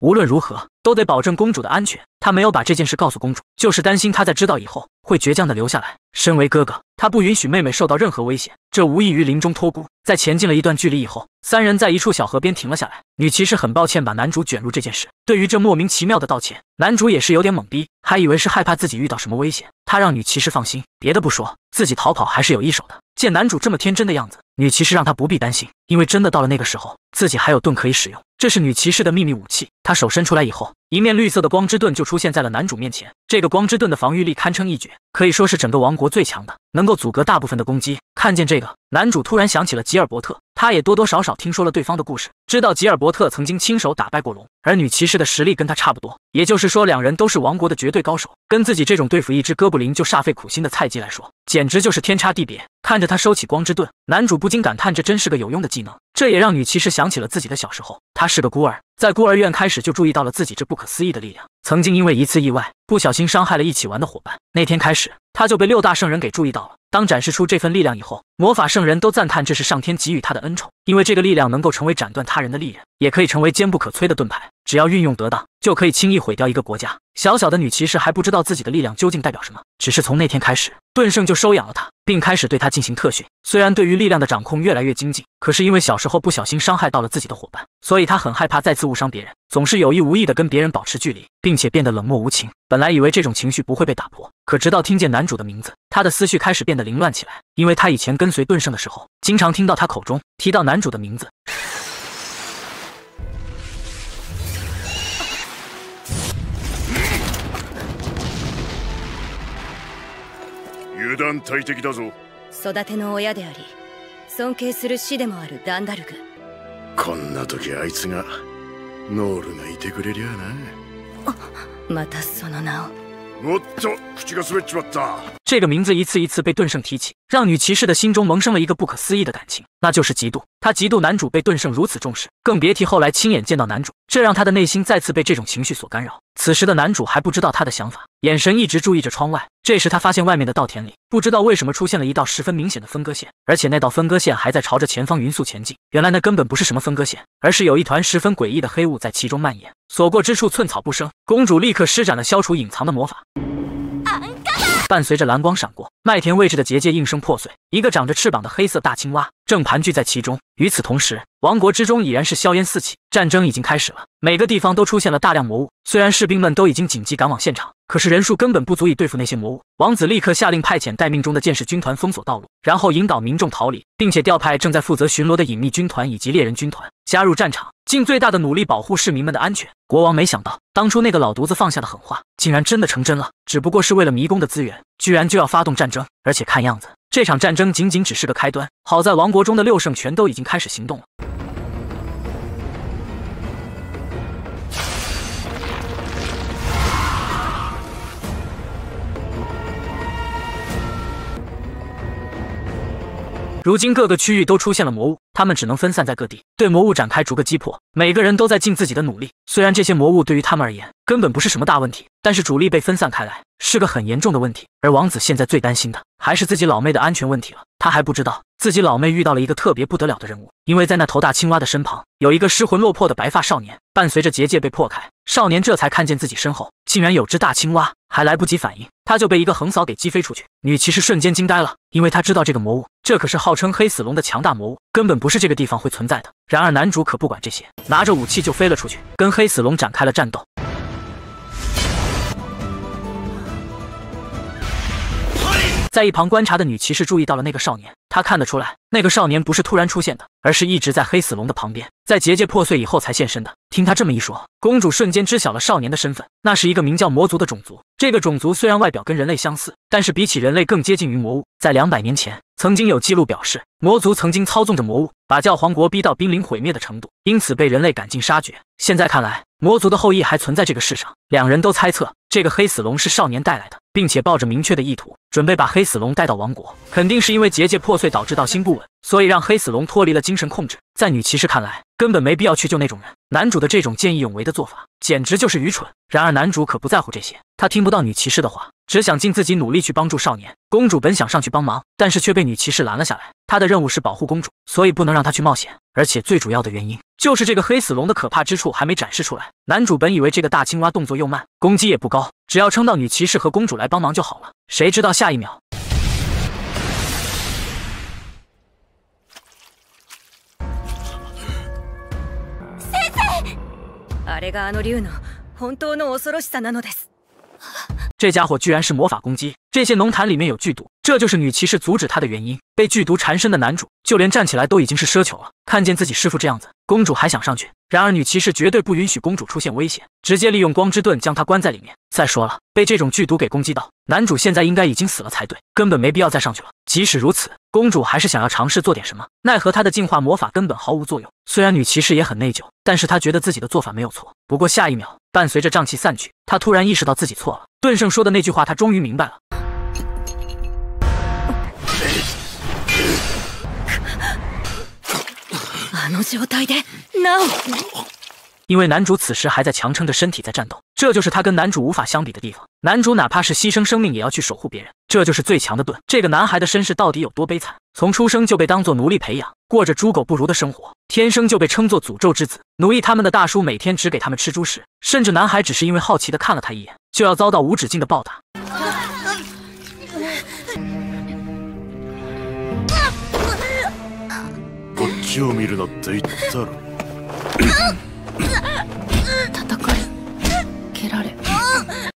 无论如何都得保证公主的安全。他没有把这件事告诉公主，就是担心她在知道以后会倔强地留下来。身为哥哥，他不允许妹妹受到任何危险，这无异于临终托孤。在前进了一段距离以后，三人在一处小河边停了下来。女骑士很抱歉把男主卷入这件事。对于这莫名其妙的道歉，男主也是有点懵逼，还以为是害怕自己遇到什么危险。他让女骑士放心，别的不说，自己逃跑还是有一手的。见男主这么天真的样子，女骑士让他不必担心，因为真的到了那个时候，自己还有盾可以使用。这是女骑士的秘密武器。他手伸出来以后，一面绿色的光之盾就出现在了男主面前。这个光之盾的防御力堪称一绝，可以说是整个王国最强的，能够阻隔大部分的攻击。看见这个，男主突然想起了吉尔伯特，他也多多少少听说了对方的故事，知道吉尔伯特曾经亲手打败过龙，而女骑士的实力跟他差不多，也就是说两人都是王国的绝对高手。跟自己这种对付一只哥布林就煞费苦心的菜鸡来说，简直就是天差地别。看着他收起光之盾，男主不禁感叹：这真是个有用的技能。这也让女骑士想起了自己的小时候，她是个孤儿。在孤儿院开始就注意到了自己这不可思议的力量。曾经因为一次意外不小心伤害了一起玩的伙伴，那天开始他就被六大圣人给注意到了。当展示出这份力量以后，魔法圣人都赞叹这是上天给予他的恩宠，因为这个力量能够成为斩断他人的利刃，也可以成为坚不可摧的盾牌。只要运用得当，就可以轻易毁掉一个国家。小小的女骑士还不知道自己的力量究竟代表什么，只是从那天开始，盾圣就收养了她，并开始对她进行特训。虽然对于力量的掌控越来越精进，可是因为小时候不小心伤害到了自己的伙伴，所以他很害怕再次误伤别人，总是有意无意的跟别人保持距离，并。并且变得冷漠无情。本来以为这种情绪不会被打破，可直到听见男主的名字，他的思绪开始变得凌乱起来，因为他以前跟随顿圣的时候，经常听到他口中提到男主的名字。育段体的だぞ。育ての親であり、尊敬する師でもあるダンダルグ。こんなとあいつがノールがいてくれりゃな。またその名をもっと口が滑っちまった这个名字一次一次被顿圣提起，让女骑士的心中萌生了一个不可思议的感情，那就是嫉妒。她嫉妒男主被顿圣如此重视，更别提后来亲眼见到男主，这让她的内心再次被这种情绪所干扰。此时的男主还不知道她的想法，眼神一直注意着窗外。这时他发现外面的稻田里，不知道为什么出现了一道十分明显的分割线，而且那道分割线还在朝着前方匀速前进。原来那根本不是什么分割线，而是有一团十分诡异的黑雾在其中蔓延，所过之处寸草不生。公主立刻施展了消除隐藏的魔法。伴随着蓝光闪过，麦田位置的结界应声破碎，一个长着翅膀的黑色大青蛙正盘踞在其中。与此同时，王国之中已然是硝烟四起，战争已经开始了。每个地方都出现了大量魔物，虽然士兵们都已经紧急赶往现场，可是人数根本不足以对付那些魔物。王子立刻下令派遣待命中的剑士军团封锁道路，然后引导民众逃离，并且调派正在负责巡逻的隐秘军团以及猎人军团加入战场，尽最大的努力保护市民们的安全。国王没想到，当初那个老犊子放下的狠话竟然真的成真了。只不过是为了迷宫的资源，居然就要发动战争，而且看样子这场战争仅仅只是个开端。好在王国中的六圣全都已经开始行动了。如今各个区域都出现了魔物，他们只能分散在各地，对魔物展开逐个击破。每个人都在尽自己的努力，虽然这些魔物对于他们而言根本不是什么大问题，但是主力被分散开来是个很严重的问题。而王子现在最担心的还是自己老妹的安全问题了。他还不知道自己老妹遇到了一个特别不得了的人物，因为在那头大青蛙的身旁有一个失魂落魄的白发少年。伴随着结界被破开，少年这才看见自己身后竟然有只大青蛙，还来不及反应。他就被一个横扫给击飞出去，女骑士瞬间惊呆了，因为她知道这个魔物，这可是号称黑死龙的强大魔物，根本不是这个地方会存在的。然而男主可不管这些，拿着武器就飞了出去，跟黑死龙展开了战斗。在一旁观察的女骑士注意到了那个少年。他看得出来，那个少年不是突然出现的，而是一直在黑死龙的旁边，在结界破碎以后才现身的。听他这么一说，公主瞬间知晓了少年的身份，那是一个名叫魔族的种族。这个种族虽然外表跟人类相似，但是比起人类更接近于魔物。在两百年前，曾经有记录表示，魔族曾经操纵着魔物，把教皇国逼到濒临毁灭的程度，因此被人类赶尽杀绝。现在看来，魔族的后裔还存在这个世上。两人都猜测。这个黑死龙是少年带来的，并且抱着明确的意图，准备把黑死龙带到王国。肯定是因为结界破碎导致道心不稳，所以让黑死龙脱离了精神控制。在女骑士看来，根本没必要去救那种人。男主的这种见义勇为的做法，简直就是愚蠢。然而男主可不在乎这些，他听不到女骑士的话。只想尽自己努力去帮助少年公主，本想上去帮忙，但是却被女骑士拦了下来。她的任务是保护公主，所以不能让她去冒险。而且最主要的原因就是这个黑死龙的可怕之处还没展示出来。男主本以为这个大青蛙动作又慢，攻击也不高，只要撑到女骑士和公主来帮忙就好了。谁知道下一秒，あれがあの竜の本当のろしさなのです。这家伙居然是魔法攻击！这些浓痰里面有剧毒，这就是女骑士阻止他的原因。被剧毒缠身的男主，就连站起来都已经是奢求了。看见自己师傅这样子，公主还想上去，然而女骑士绝对不允许公主出现危险，直接利用光之盾将她关在里面。再说了，被这种剧毒给攻击到，男主现在应该已经死了才对，根本没必要再上去了。即使如此，公主还是想要尝试做点什么，奈何她的净化魔法根本毫无作用。虽然女骑士也很内疚，但是她觉得自己的做法没有错。不过下一秒，伴随着瘴气散去，她突然意识到自己错了。盾圣说的那句话，他终于明白了。因为男主此时还在强撑着身体在战斗，这就是他跟男主无法相比的地方。男主哪怕是牺牲生命也要去守护别人，这就是最强的盾。这个男孩的身世到底有多悲惨？从出生就被当做奴隶培养，过着猪狗不如的生活，天生就被称作诅咒之子。奴役他们的大叔每天只给他们吃猪食，甚至男孩只是因为好奇的看了他一眼，就要遭到无止境的暴打。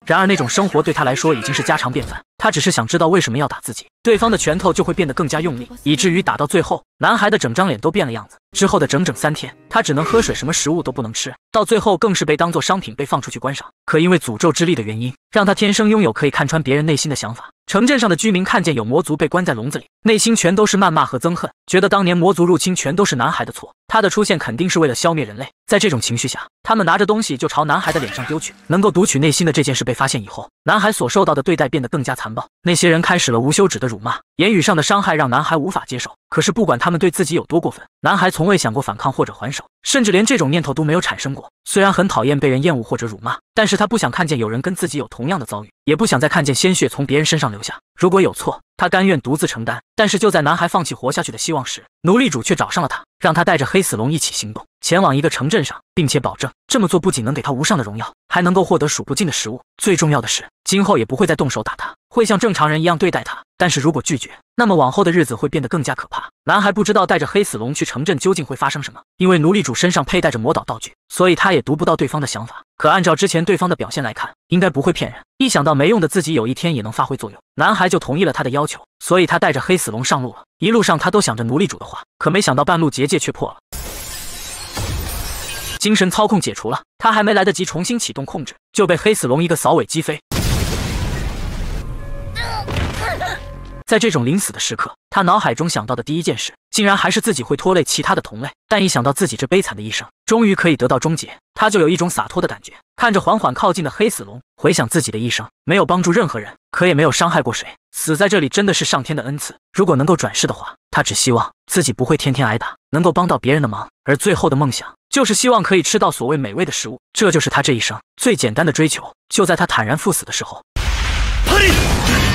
然而，那种生活对他来说已经是家常便饭。他只是想知道为什么要打自己，对方的拳头就会变得更加用力，以至于打到最后。男孩的整张脸都变了样子。之后的整整三天，他只能喝水，什么食物都不能吃。到最后，更是被当作商品被放出去观赏。可因为诅咒之力的原因，让他天生拥有可以看穿别人内心的想法。城镇上的居民看见有魔族被关在笼子里，内心全都是谩骂和憎恨，觉得当年魔族入侵全都是男孩的错。他的出现肯定是为了消灭人类。在这种情绪下，他们拿着东西就朝男孩的脸上丢去。能够读取内心的这件事被发现以后，男孩所受到的对待变得更加残暴。那些人开始了无休止的辱骂，言语上的伤害让男孩无法接受。可是，不管他们对自己有多过分，男孩从未想过反抗或者还手，甚至连这种念头都没有产生过。虽然很讨厌被人厌恶或者辱骂，但是他不想看见有人跟自己有同样的遭遇，也不想再看见鲜血从别人身上流下。如果有错，他甘愿独自承担。但是就在男孩放弃活下去的希望时，奴隶主却找上了他，让他带着黑死龙一起行动，前往一个城镇上，并且保证这么做不仅能给他无上的荣耀，还能够获得数不尽的食物。最重要的是，今后也不会再动手打他。会像正常人一样对待他，但是如果拒绝，那么往后的日子会变得更加可怕。男孩不知道带着黑死龙去城镇究竟会发生什么，因为奴隶主身上佩戴着魔导道具，所以他也读不到对方的想法。可按照之前对方的表现来看，应该不会骗人。一想到没用的自己有一天也能发挥作用，男孩就同意了他的要求，所以他带着黑死龙上路了。一路上他都想着奴隶主的话，可没想到半路结界却破了，精神操控解除了，他还没来得及重新启动控制，就被黑死龙一个扫尾击飞。在这种临死的时刻，他脑海中想到的第一件事，竟然还是自己会拖累其他的同类。但一想到自己这悲惨的一生终于可以得到终结，他就有一种洒脱的感觉。看着缓缓靠近的黑死龙，回想自己的一生，没有帮助任何人，可也没有伤害过谁。死在这里真的是上天的恩赐。如果能够转世的话，他只希望自己不会天天挨打，能够帮到别人的忙。而最后的梦想，就是希望可以吃到所谓美味的食物。这就是他这一生最简单的追求。就在他坦然赴死的时候，呸！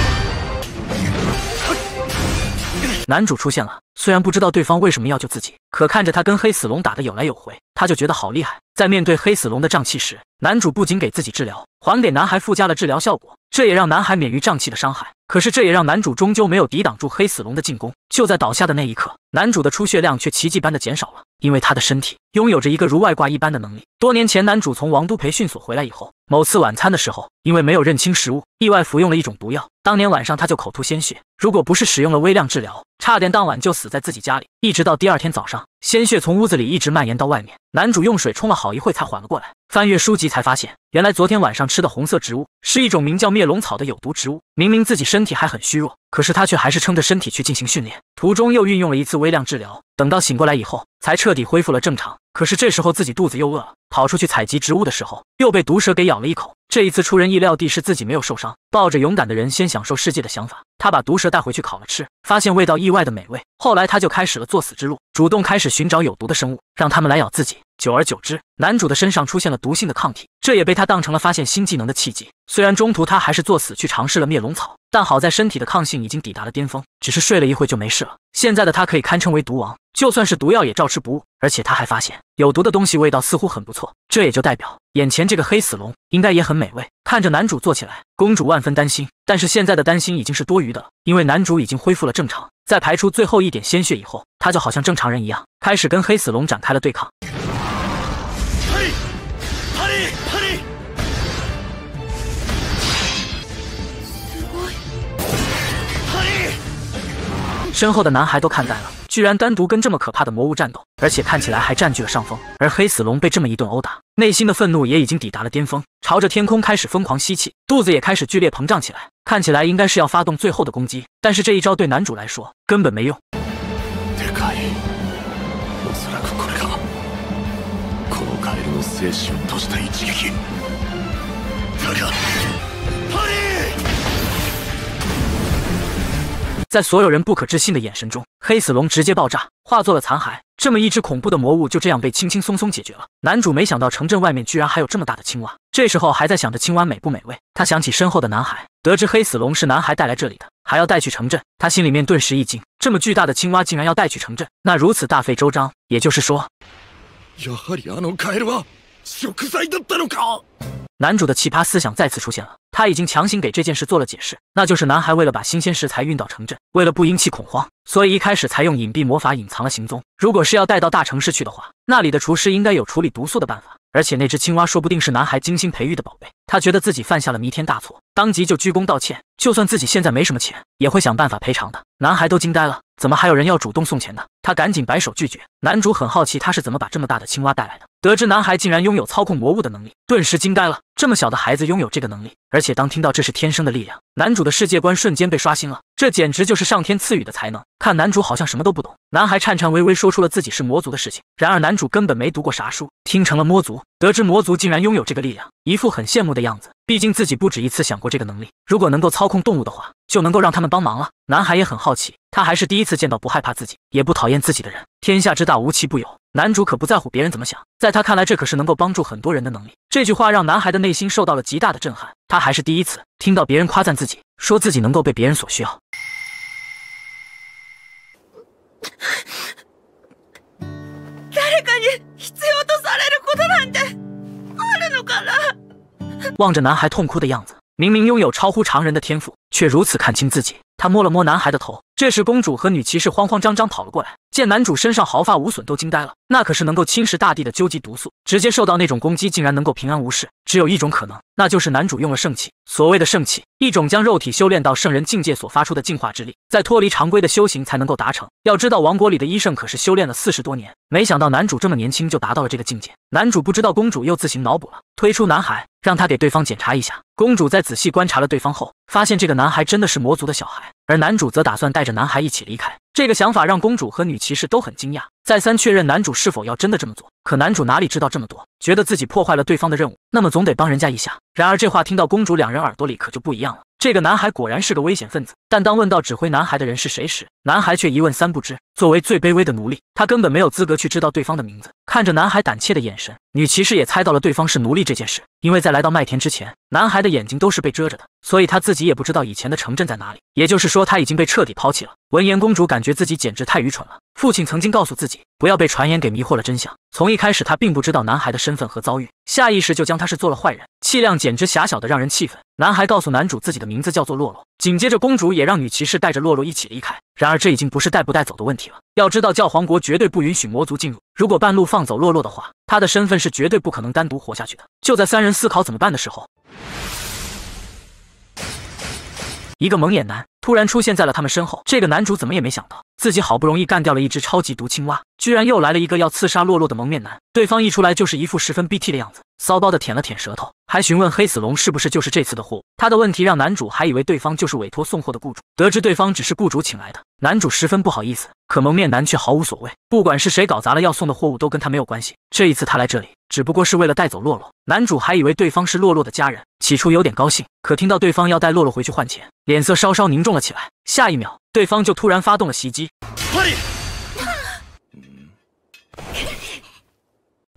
男主出现了，虽然不知道对方为什么要救自己，可看着他跟黑死龙打的有来有回，他就觉得好厉害。在面对黑死龙的瘴气时，男主不仅给自己治疗，还给男孩附加了治疗效果，这也让男孩免于瘴气的伤害。可是这也让男主终究没有抵挡住黑死龙的进攻。就在倒下的那一刻，男主的出血量却奇迹般的减少了。因为他的身体拥有着一个如外挂一般的能力。多年前，男主从王都培训所回来以后，某次晚餐的时候，因为没有认清食物，意外服用了一种毒药。当年晚上他就口吐鲜血，如果不是使用了微量治疗，差点当晚就死在自己家里。一直到第二天早上，鲜血从屋子里一直蔓延到外面，男主用水冲了好一会才缓了过来。翻阅书籍才发现，原来昨天晚上吃的红色植物是一种名叫灭龙草的有毒植物。明明自己身体还很虚弱，可是他却还是撑着身体去进行训练，途中又运用了一次微量治疗。等到醒过来以后，才彻底恢复了正常。可是这时候自己肚子又饿了，跑出去采集植物的时候，又被毒蛇给咬了一口。这一次出人意料地是自己没有受伤，抱着勇敢的人先享受世界的想法。他把毒蛇带回去烤了吃，发现味道意外的美味。后来他就开始了作死之路，主动开始寻找有毒的生物，让他们来咬自己。久而久之，男主的身上出现了毒性的抗体，这也被他当成了发现新技能的契机。虽然中途他还是作死去尝试了灭龙草，但好在身体的抗性已经抵达了巅峰，只是睡了一会就没事了。现在的他可以堪称为毒王，就算是毒药也照吃不误。而且他还发现，有毒的东西味道似乎很不错，这也就代表眼前这个黑死龙应该也很美味。看着男主坐起来。公主万分担心，但是现在的担心已经是多余的了，因为男主已经恢复了正常。在排出最后一点鲜血以后，他就好像正常人一样，开始跟黑死龙展开了对抗。身后的男孩都看呆了，居然单独跟这么可怕的魔物战斗，而且看起来还占据了上风。而黑死龙被这么一顿殴打。内心的愤怒也已经抵达了巅峰，朝着天空开始疯狂吸气，肚子也开始剧烈膨胀起来，看起来应该是要发动最后的攻击。但是这一招对男主来说根本没用。在所有人不可置信的眼神中，黑死龙直接爆炸，化作了残骸。这么一只恐怖的魔物，就这样被轻轻松松解决了。男主没想到城镇外面居然还有这么大的青蛙，这时候还在想着青蛙美不美味。他想起身后的男孩，得知黑死龙是男孩带来这里的，还要带去城镇，他心里面顿时一惊：这么巨大的青蛙竟然要带去城镇？那如此大费周章，也就是说……男主的奇葩思想再次出现了，他已经强行给这件事做了解释，那就是男孩为了把新鲜食材运到城镇，为了不引起恐慌，所以一开始才用隐蔽魔法隐藏了行踪。如果是要带到大城市去的话，那里的厨师应该有处理毒素的办法，而且那只青蛙说不定是男孩精心培育的宝贝。他觉得自己犯下了弥天大错，当即就鞠躬道歉，就算自己现在没什么钱，也会想办法赔偿的。男孩都惊呆了，怎么还有人要主动送钱呢？他赶紧摆手拒绝。男主很好奇他是怎么把这么大的青蛙带来的，得知男孩竟然拥有操控魔物的能力，顿时惊呆了。这么小的孩子拥有这个能力，而且当听到这是天生的力量，男主的世界观瞬间被刷新了。这简直就是上天赐予的才能。看男主好像什么都不懂，男孩颤颤巍巍说出了自己是魔族的事情。然而男主根本没读过啥书，听成了魔族。得知魔族竟然拥有这个力量，一副很羡慕的样子。毕竟自己不止一次想过这个能力，如果能够操控动物的话，就能够让他们帮忙了。男孩也很好奇，他还是第一次见到不害怕自己也不讨厌自己的人。天下之大，无奇不有。男主可不在乎别人怎么想，在他看来，这可是能够帮助很多人的能力。这句话让男孩的内。内心受到了极大的震撼，他还是第一次听到别人夸赞自己，说自己能够被别人所需要。望着男孩痛哭的样子，明明拥有超乎常人的天赋。却如此看清自己，他摸了摸男孩的头。这时，公主和女骑士慌慌张张跑了过来，见男主身上毫发无损，都惊呆了。那可是能够侵蚀大地的究极毒素，直接受到那种攻击，竟然能够平安无事，只有一种可能，那就是男主用了圣器。所谓的圣器，一种将肉体修炼到圣人境界所发出的进化之力，在脱离常规的修行才能够达成。要知道，王国里的医圣可是修炼了四十多年，没想到男主这么年轻就达到了这个境界。男主不知道公主又自行脑补了，推出男孩，让他给对方检查一下。公主在仔细观察了对方后。发现这个男孩真的是魔族的小孩，而男主则打算带着男孩一起离开。这个想法让公主和女骑士都很惊讶，再三确认男主是否要真的这么做。可男主哪里知道这么多，觉得自己破坏了对方的任务，那么总得帮人家一下。然而这话听到公主两人耳朵里可就不一样了。这个男孩果然是个危险分子，但当问到指挥男孩的人是谁时，男孩却一问三不知。作为最卑微的奴隶，他根本没有资格去知道对方的名字。看着男孩胆怯的眼神，女骑士也猜到了对方是奴隶这件事。因为在来到麦田之前，男孩的眼睛都是被遮着的，所以他自己也不知道以前的城镇在哪里。也就是说，他已经被彻底抛弃了。闻言公主感觉自己简直太愚蠢了。父亲曾经告诉自己，不要被传言给迷惑了。真相从一开始，他并不知道男孩的身份和遭遇，下意识就将他是做了坏人，气量简直狭小的让人气愤。男孩告诉男主自己的名字叫做洛洛。紧接着，公主也让女骑士带着洛洛一起离开。然而，这已经不是带不带走的问题了。要知道，教皇国绝对不允许魔族进入。如果半路放走洛洛的话，他的身份是绝对不可能单独活下去的。就在三人思考怎么办的时候，一个蒙眼男突然出现在了他们身后。这个男主怎么也没想到，自己好不容易干掉了一只超级毒青蛙，居然又来了一个要刺杀洛洛的蒙面男。对方一出来就是一副十分 BT 的样子，骚包的舔了舔舌头。还询问黑死龙是不是就是这次的货，他的问题让男主还以为对方就是委托送货的雇主。得知对方只是雇主请来的，男主十分不好意思。可蒙面男却毫无所谓，不管是谁搞砸了要送的货物，都跟他没有关系。这一次他来这里只不过是为了带走洛洛。男主还以为对方是洛洛的家人，起初有点高兴，可听到对方要带洛洛回去换钱，脸色稍稍凝重了起来。下一秒，对方就突然发动了袭击。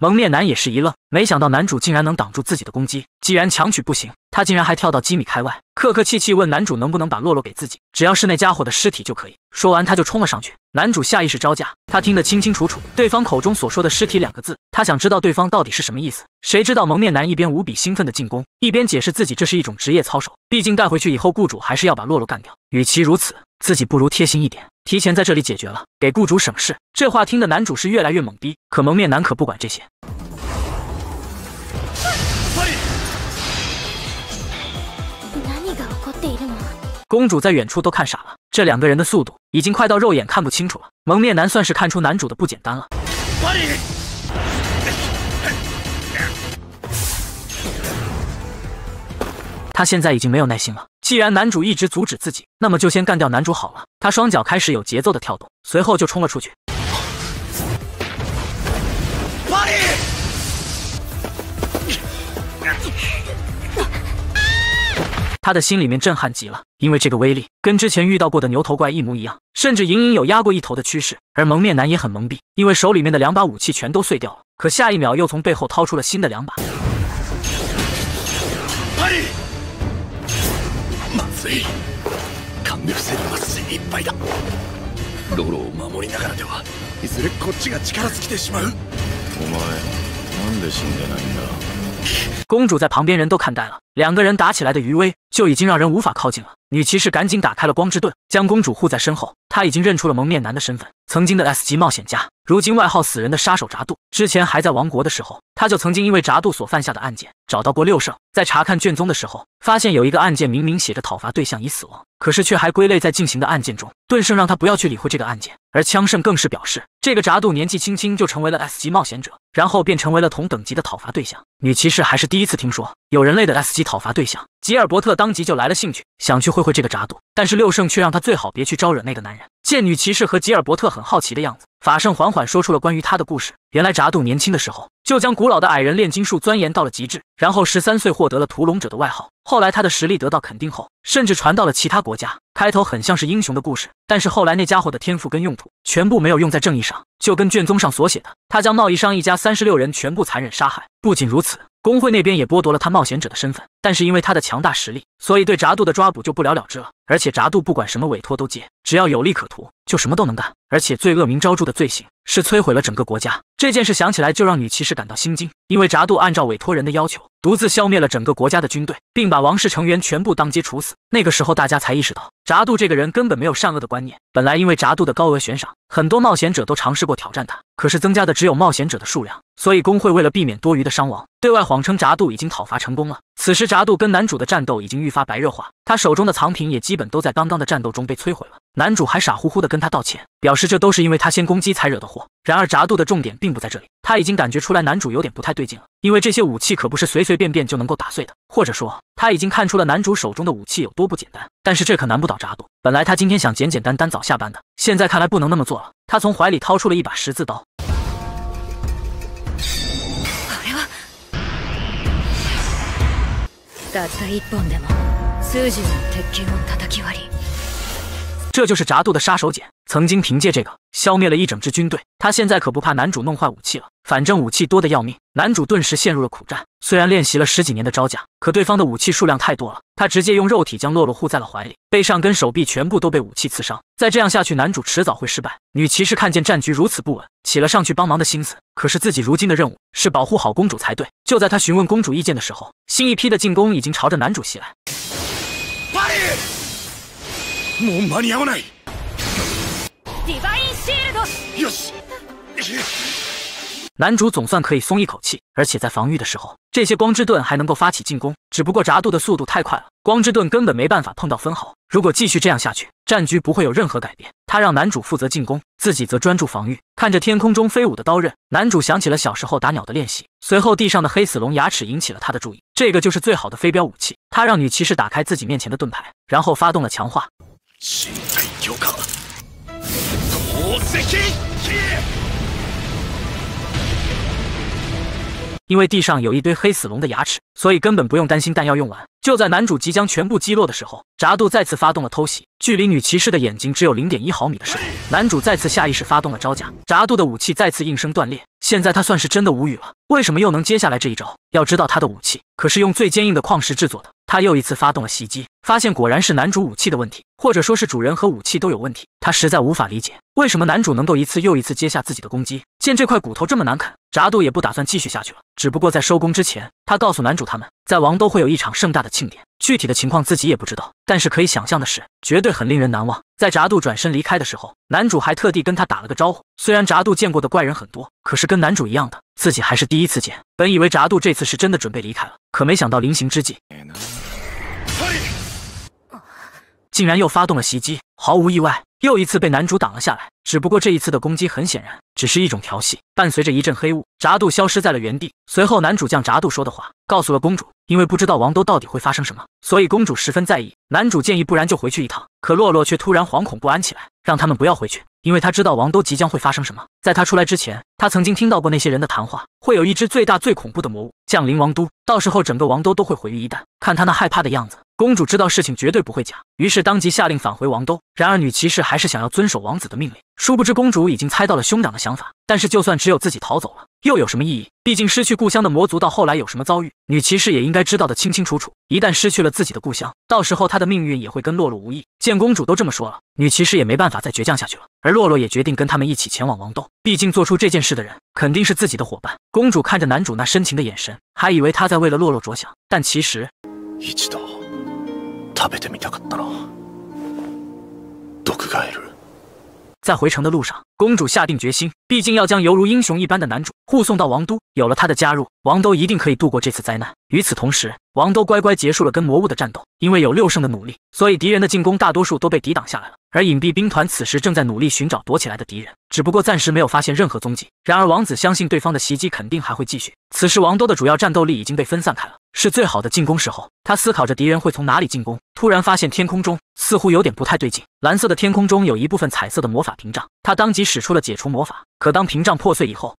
蒙面男也是一愣，没想到男主竟然能挡住自己的攻击。既然强取不行，他竟然还跳到几米开外，客客气气问男主能不能把洛洛给自己，只要是那家伙的尸体就可以。说完他就冲了上去。男主下意识招架，他听得清清楚楚，对方口中所说的“尸体”两个字，他想知道对方到底是什么意思。谁知道蒙面男一边无比兴奋的进攻，一边解释自己这是一种职业操守，毕竟带回去以后雇主还是要把洛洛干掉，与其如此。自己不如贴心一点，提前在这里解决了，给雇主省事。这话听的男主是越来越懵逼，可蒙面男可不管这些。公主在远处都看傻了，这两个人的速度已经快到肉眼看不清楚了。蒙面男算是看出男主的不简单了。他现在已经没有耐心了。既然男主一直阻止自己，那么就先干掉男主好了。他双脚开始有节奏的跳动，随后就冲了出去。他的心里面震撼极了，因为这个威力跟之前遇到过的牛头怪一模一样，甚至隐隐有压过一头的趋势。而蒙面男也很蒙蔽，因为手里面的两把武器全都碎掉了，可下一秒又从背后掏出了新的两把。つい勘での精一杯だを守りながらではいずれこっちが力尽きてしまうお前なんで死んでないんだ公主在旁边人都看呆了，两个人打起来的余威就已经让人无法靠近了。女骑士赶紧打开了光之盾，将公主护在身后。她已经认出了蒙面男的身份，曾经的 S 级冒险家，如今外号“死人”的杀手扎杜。之前还在王国的时候，他就曾经因为扎杜所犯下的案件，找到过六圣。在查看卷宗的时候，发现有一个案件明明写着讨伐对象已死亡，可是却还归类在进行的案件中。盾圣让他不要去理会这个案件，而枪圣更是表示，这个扎杜年纪轻轻就成为了 S 级冒险者，然后便成为了同等级的讨伐对象。女骑士还是第一次听说。有人类的 S 级讨伐对象吉尔伯特，当即就来了兴趣，想去会会这个扎杜。但是六圣却让他最好别去招惹那个男人。见女骑士和吉尔伯特很好奇的样子，法圣缓缓说出了关于他的故事。原来扎杜年轻的时候就将古老的矮人炼金术钻研到了极致，然后十三岁获得了屠龙者的外号。后来他的实力得到肯定后，甚至传到了其他国家。开头很像是英雄的故事，但是后来那家伙的天赋跟用途全部没有用在正义上，就跟卷宗上所写的，他将贸易商一家三十六人全部残忍杀害。不仅如此。工会那边也剥夺了他冒险者的身份。但是因为他的强大实力，所以对扎杜的抓捕就不了了之了。而且扎杜不管什么委托都接，只要有利可图就什么都能干。而且最恶名昭著的罪行是摧毁了整个国家。这件事想起来就让女骑士感到心惊，因为扎杜按照委托人的要求，独自消灭了整个国家的军队，并把王室成员全部当街处死。那个时候大家才意识到，扎杜这个人根本没有善恶的观念。本来因为扎杜的高额悬赏，很多冒险者都尝试过挑战他，可是增加的只有冒险者的数量。所以工会为了避免多余的伤亡，对外谎称扎杜已经讨伐成功了。此时，扎杜跟男主的战斗已经愈发白热化，他手中的藏品也基本都在刚刚的战斗中被摧毁了。男主还傻乎乎的跟他道歉，表示这都是因为他先攻击才惹的祸。然而，扎杜的重点并不在这里，他已经感觉出来男主有点不太对劲了，因为这些武器可不是随随便便就能够打碎的，或者说他已经看出了男主手中的武器有多不简单。但是这可难不倒扎杜，本来他今天想简简单单早下班的，现在看来不能那么做了。他从怀里掏出了一把十字刀。たった一本でも数十の鉄球を叩き割り这就是炸杜的杀手锏，曾经凭借这个消灭了一整支军队。他现在可不怕男主弄坏武器了，反正武器多的要命。男主顿时陷入了苦战，虽然练习了十几年的招架，可对方的武器数量太多了，他直接用肉体将洛洛护在了怀里，背上跟手臂全部都被武器刺伤。再这样下去，男主迟早会失败。女骑士看见战局如此不稳，起了上去帮忙的心思，可是自己如今的任务是保护好公主才对。就在他询问公主意见的时候，新一批的进攻已经朝着男主袭来。根本撵不赢。d i v 男主总算可以松一口气，而且在防御的时候，这些光之盾还能够发起进攻。只不过炸度的速度太快了，光之盾根本没办法碰到分毫。如果继续这样下去，战局不会有任何改变。他让男主负责进攻，自己则专注防御。看着天空中飞舞的刀刃，男主想起了小时候打鸟的练习。随后地上的黑死龙牙齿引起了他的注意，这个就是最好的飞镖武器。他让女骑士打开自己面前的盾牌，然后发动了强化。新体强化，因为地上有一堆黑死龙的牙齿，所以根本不用担心弹药用完。就在男主即将全部击落的时候，扎杜再次发动了偷袭，距离女骑士的眼睛只有零点一毫米的时候，男主再次下意识发动了招架，扎杜的武器再次应声断裂。现在他算是真的无语了，为什么又能接下来这一招？要知道他的武器可是用最坚硬的矿石制作的。他又一次发动了袭击。发现果然是男主武器的问题，或者说是主人和武器都有问题。他实在无法理解，为什么男主能够一次又一次接下自己的攻击。见这块骨头这么难啃，炸杜也不打算继续下去了。只不过在收工之前，他告诉男主他们，在王都会有一场盛大的庆典，具体的情况自己也不知道，但是可以想象的是，绝对很令人难忘。在炸杜转身离开的时候，男主还特地跟他打了个招呼。虽然炸杜见过的怪人很多，可是跟男主一样的，自己还是第一次见。本以为炸杜这次是真的准备离开了，可没想到临行之际。竟然又发动了袭击，毫无意外，又一次被男主挡了下来。只不过这一次的攻击，很显然只是一种调戏。伴随着一阵黑雾，闸渡消失在了原地。随后，男主将闸渡说的话告诉了公主，因为不知道王都到底会发生什么，所以公主十分在意。男主建议，不然就回去一趟。可洛洛却突然惶恐不安起来，让他们不要回去，因为他知道王都即将会发生什么。在他出来之前，他曾经听到过那些人的谈话，会有一只最大最恐怖的魔物降临王都，到时候整个王都都会毁于一旦。看他那害怕的样子。公主知道事情绝对不会假，于是当即下令返回王都。然而女骑士还是想要遵守王子的命令，殊不知公主已经猜到了兄长的想法。但是就算只有自己逃走了，又有什么意义？毕竟失去故乡的魔族到后来有什么遭遇，女骑士也应该知道的清清楚楚。一旦失去了自己的故乡，到时候她的命运也会跟洛洛无异。见公主都这么说了，女骑士也没办法再倔强下去了。而洛洛也决定跟他们一起前往王都，毕竟做出这件事的人肯定是自己的伙伴。公主看着男主那深情的眼神，还以为他在为了洛洛着想，但其实，一直到在回城的路上，公主下定决心，毕竟要将犹如英雄一般的男主护送到王都。有了他的加入，王都一定可以度过这次灾难。与此同时，王都乖乖结束了跟魔物的战斗，因为有六圣的努力，所以敌人的进攻大多数都被抵挡下来了。而隐蔽兵团此时正在努力寻找躲起来的敌人，只不过暂时没有发现任何踪迹。然而，王子相信对方的袭击肯定还会继续。此时，王都的主要战斗力已经被分散开了。是最好的进攻时候，他思考着敌人会从哪里进攻。突然发现天空中似乎有点不太对劲，蓝色的天空中有一部分彩色的魔法屏障。他当即使出了解除魔法，可当屏障破碎以后。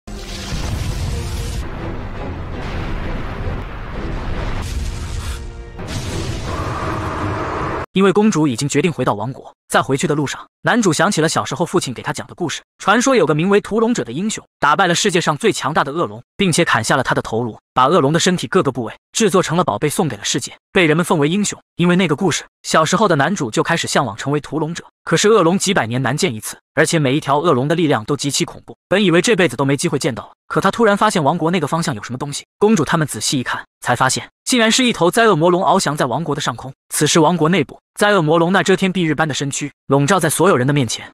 因为公主已经决定回到王国，在回去的路上，男主想起了小时候父亲给他讲的故事。传说有个名为屠龙者的英雄，打败了世界上最强大的恶龙，并且砍下了他的头颅，把恶龙的身体各个部位制作成了宝贝送给了世界，被人们奉为英雄。因为那个故事，小时候的男主就开始向往成为屠龙者。可是恶龙几百年难见一次，而且每一条恶龙的力量都极其恐怖。本以为这辈子都没机会见到了，可他突然发现王国那个方向有什么东西。公主他们仔细一看，才发现。竟然是一头灾恶魔龙翱翔在王国的上空。此时，王国内部，灾恶魔龙那遮天蔽日般的身躯笼罩在所有人的面前。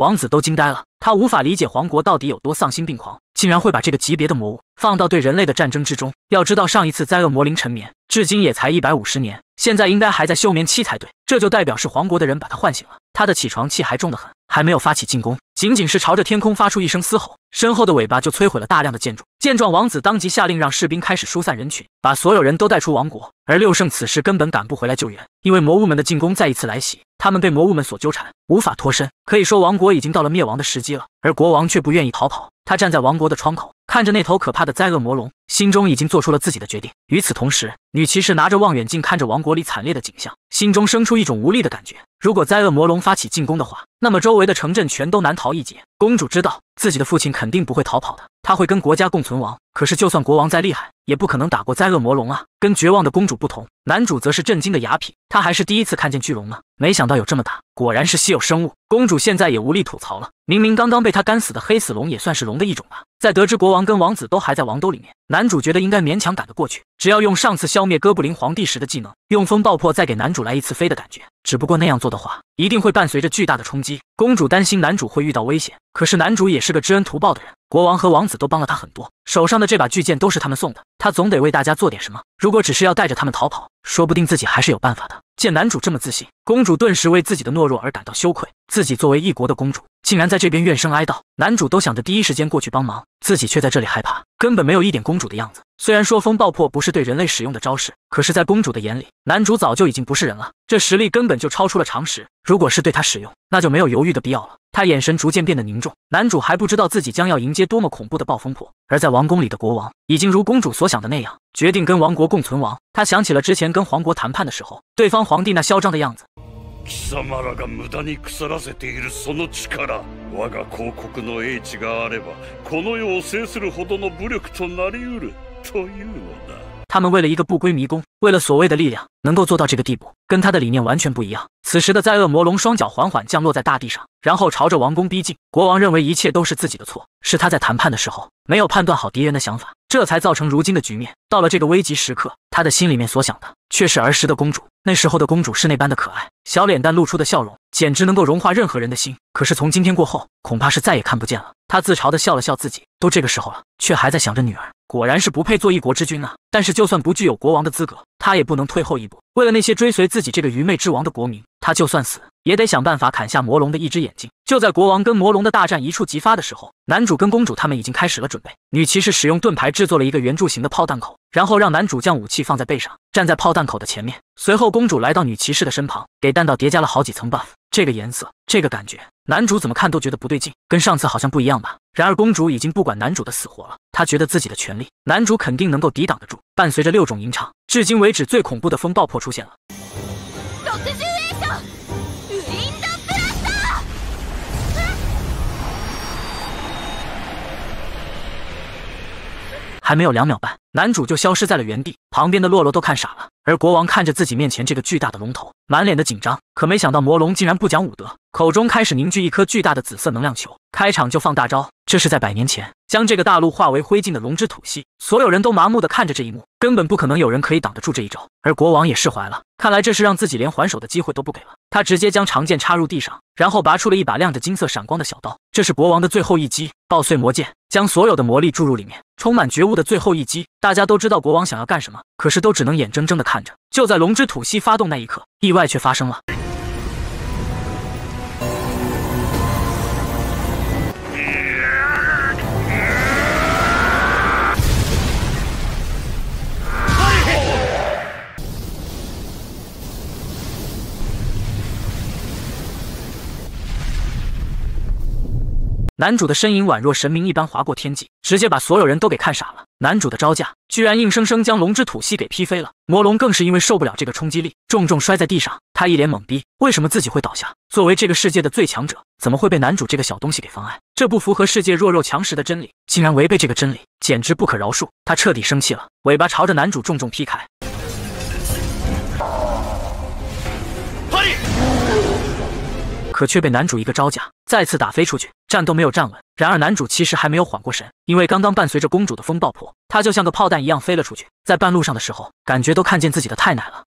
王子都惊呆了，他无法理解皇国到底有多丧心病狂，竟然会把这个级别的魔物放到对人类的战争之中。要知道，上一次灾恶魔灵沉眠，至今也才一百五十年，现在应该还在休眠期才对。这就代表是皇国的人把他唤醒了。他的起床气还重得很，还没有发起进攻，仅仅是朝着天空发出一声嘶吼，身后的尾巴就摧毁了大量的建筑。见状，王子当即下令让士兵开始疏散人群，把所有人都带出王国。而六圣此时根本赶不回来救援，因为魔物们的进攻再一次来袭，他们被魔物们所纠缠，无法脱身。可以说，王国已经到了灭亡的时机了。而国王却不愿意逃跑，他站在王国的窗口。看着那头可怕的灾恶魔龙，心中已经做出了自己的决定。与此同时，女骑士拿着望远镜看着王国里惨烈的景象，心中生出一种无力的感觉。如果灾恶魔龙发起进攻的话，那么周围的城镇全都难逃一劫。公主知道自己的父亲肯定不会逃跑的。他会跟国家共存亡，可是就算国王再厉害，也不可能打过灾恶魔龙啊！跟绝望的公主不同，男主则是震惊的哑痞，他还是第一次看见巨龙呢。没想到有这么大，果然是稀有生物。公主现在也无力吐槽了，明明刚刚被他干死的黑死龙也算是龙的一种吧。在得知国王跟王子都还在王兜里面。男主觉得应该勉强赶得过去，只要用上次消灭哥布林皇帝时的技能，用风爆破再给男主来一次飞的感觉。只不过那样做的话，一定会伴随着巨大的冲击。公主担心男主会遇到危险，可是男主也是个知恩图报的人，国王和王子都帮了他很多。手上的这把巨剑都是他们送的，他总得为大家做点什么。如果只是要带着他们逃跑，说不定自己还是有办法的。见男主这么自信，公主顿时为自己的懦弱而感到羞愧。自己作为一国的公主，竟然在这边怨声哀道。男主都想着第一时间过去帮忙，自己却在这里害怕，根本没有一点公主的样子。虽然说风爆破不是对人类使用的招式，可是，在公主的眼里，男主早就已经不是人了。这实力根本就超出了常识。如果是对他使用，那就没有犹豫的必要了。他眼神逐渐变得凝重，男主还不知道自己将要迎接多么恐怖的暴风破。而在王宫里的国王，已经如公主所想的那样，决定跟王国共存亡。他想起了之前跟皇国谈判的时候，对方皇帝那嚣张的样子。他们为了一个不归迷宫，为了所谓的力量，能够做到这个地步，跟他的理念完全不一样。此时的灾恶魔龙双脚缓缓降落在大地上，然后朝着王宫逼近。国王认为一切都是自己的错，是他在谈判的时候没有判断好敌人的想法，这才造成如今的局面。到了这个危急时刻，他的心里面所想的却是儿时的公主。那时候的公主是那般的可爱，小脸蛋露出的笑容，简直能够融化任何人的心。可是从今天过后，恐怕是再也看不见了。他自嘲的笑了笑，自己都这个时候了，却还在想着女儿。果然是不配做一国之君啊！但是就算不具有国王的资格，他也不能退后一步。为了那些追随自己这个愚昧之王的国民，他就算死。也得想办法砍下魔龙的一只眼睛。就在国王跟魔龙的大战一触即发的时候，男主跟公主他们已经开始了准备。女骑士使用盾牌制作了一个圆柱形的炮弹口，然后让男主将武器放在背上，站在炮弹口的前面。随后，公主来到女骑士的身旁，给弹道叠加了好几层 buff。这个颜色，这个感觉，男主怎么看都觉得不对劲，跟上次好像不一样吧？然而，公主已经不管男主的死活了，她觉得自己的权利，男主肯定能够抵挡得住。伴随着六种吟唱，至今为止最恐怖的风暴破出现了。还没有两秒半，男主就消失在了原地，旁边的洛洛都看傻了，而国王看着自己面前这个巨大的龙头，满脸的紧张，可没想到魔龙竟然不讲武德，口中开始凝聚一颗巨大的紫色能量球，开场就放大招，这是在百年前。将这个大陆化为灰烬的龙之吐息，所有人都麻木地看着这一幕，根本不可能有人可以挡得住这一招。而国王也释怀了，看来这是让自己连还手的机会都不给了。他直接将长剑插入地上，然后拔出了一把亮着金色闪光的小刀，这是国王的最后一击——爆碎魔剑，将所有的魔力注入里面，充满觉悟的最后一击。大家都知道国王想要干什么，可是都只能眼睁睁地看着。就在龙之吐息发动那一刻，意外却发生了。男主的身影宛若神明一般划过天际，直接把所有人都给看傻了。男主的招架居然硬生生将龙之吐息给劈飞了，魔龙更是因为受不了这个冲击力，重重摔在地上。他一脸懵逼，为什么自己会倒下？作为这个世界的最强者，怎么会被男主这个小东西给妨碍？这不符合世界弱肉强食的真理，竟然违背这个真理，简直不可饶恕！他彻底生气了，尾巴朝着男主重重劈开。可却被男主一个招架，再次打飞出去，站都没有站稳。然而男主其实还没有缓过神，因为刚刚伴随着公主的风爆破，他就像个炮弹一样飞了出去。在半路上的时候，感觉都看见自己的太奶了。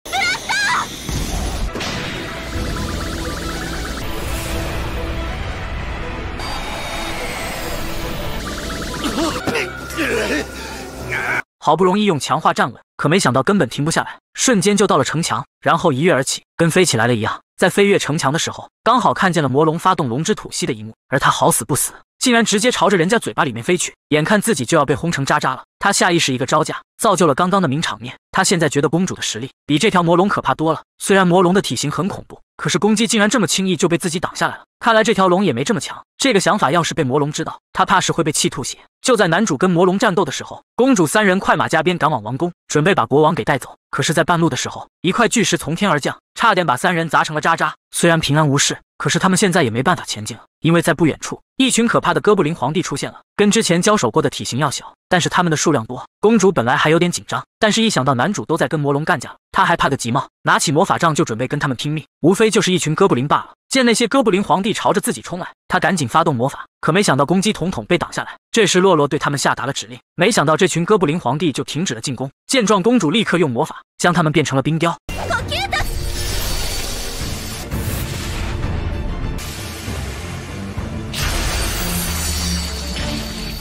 好不容易用强化站稳，可没想到根本停不下来，瞬间就到了城墙，然后一跃而起，跟飞起来了一样。在飞越城墙的时候，刚好看见了魔龙发动龙之吐息的一幕，而他好死不死，竟然直接朝着人家嘴巴里面飞去，眼看自己就要被轰成渣渣了，他下意识一个招架，造就了刚刚的名场面。他现在觉得公主的实力比这条魔龙可怕多了，虽然魔龙的体型很恐怖，可是攻击竟然这么轻易就被自己挡下来了，看来这条龙也没这么强。这个想法要是被魔龙知道，他怕是会被气吐血。就在男主跟魔龙战斗的时候，公主三人快马加鞭赶往王宫，准备把国王给带走。可是，在半路的时候，一块巨石从天而降。差点把三人砸成了渣渣。虽然平安无事，可是他们现在也没办法前进了，因为在不远处，一群可怕的哥布林皇帝出现了。跟之前交手过的体型要小，但是他们的数量多。公主本来还有点紧张，但是一想到男主都在跟魔龙干架了，她还怕个急毛？拿起魔法杖就准备跟他们拼命，无非就是一群哥布林罢了。见那些哥布林皇帝朝着自己冲来，她赶紧发动魔法，可没想到攻击统统被挡下来。这时洛洛对他们下达了指令，没想到这群哥布林皇帝就停止了进攻。见状，公主立刻用魔法将他们变成了冰雕。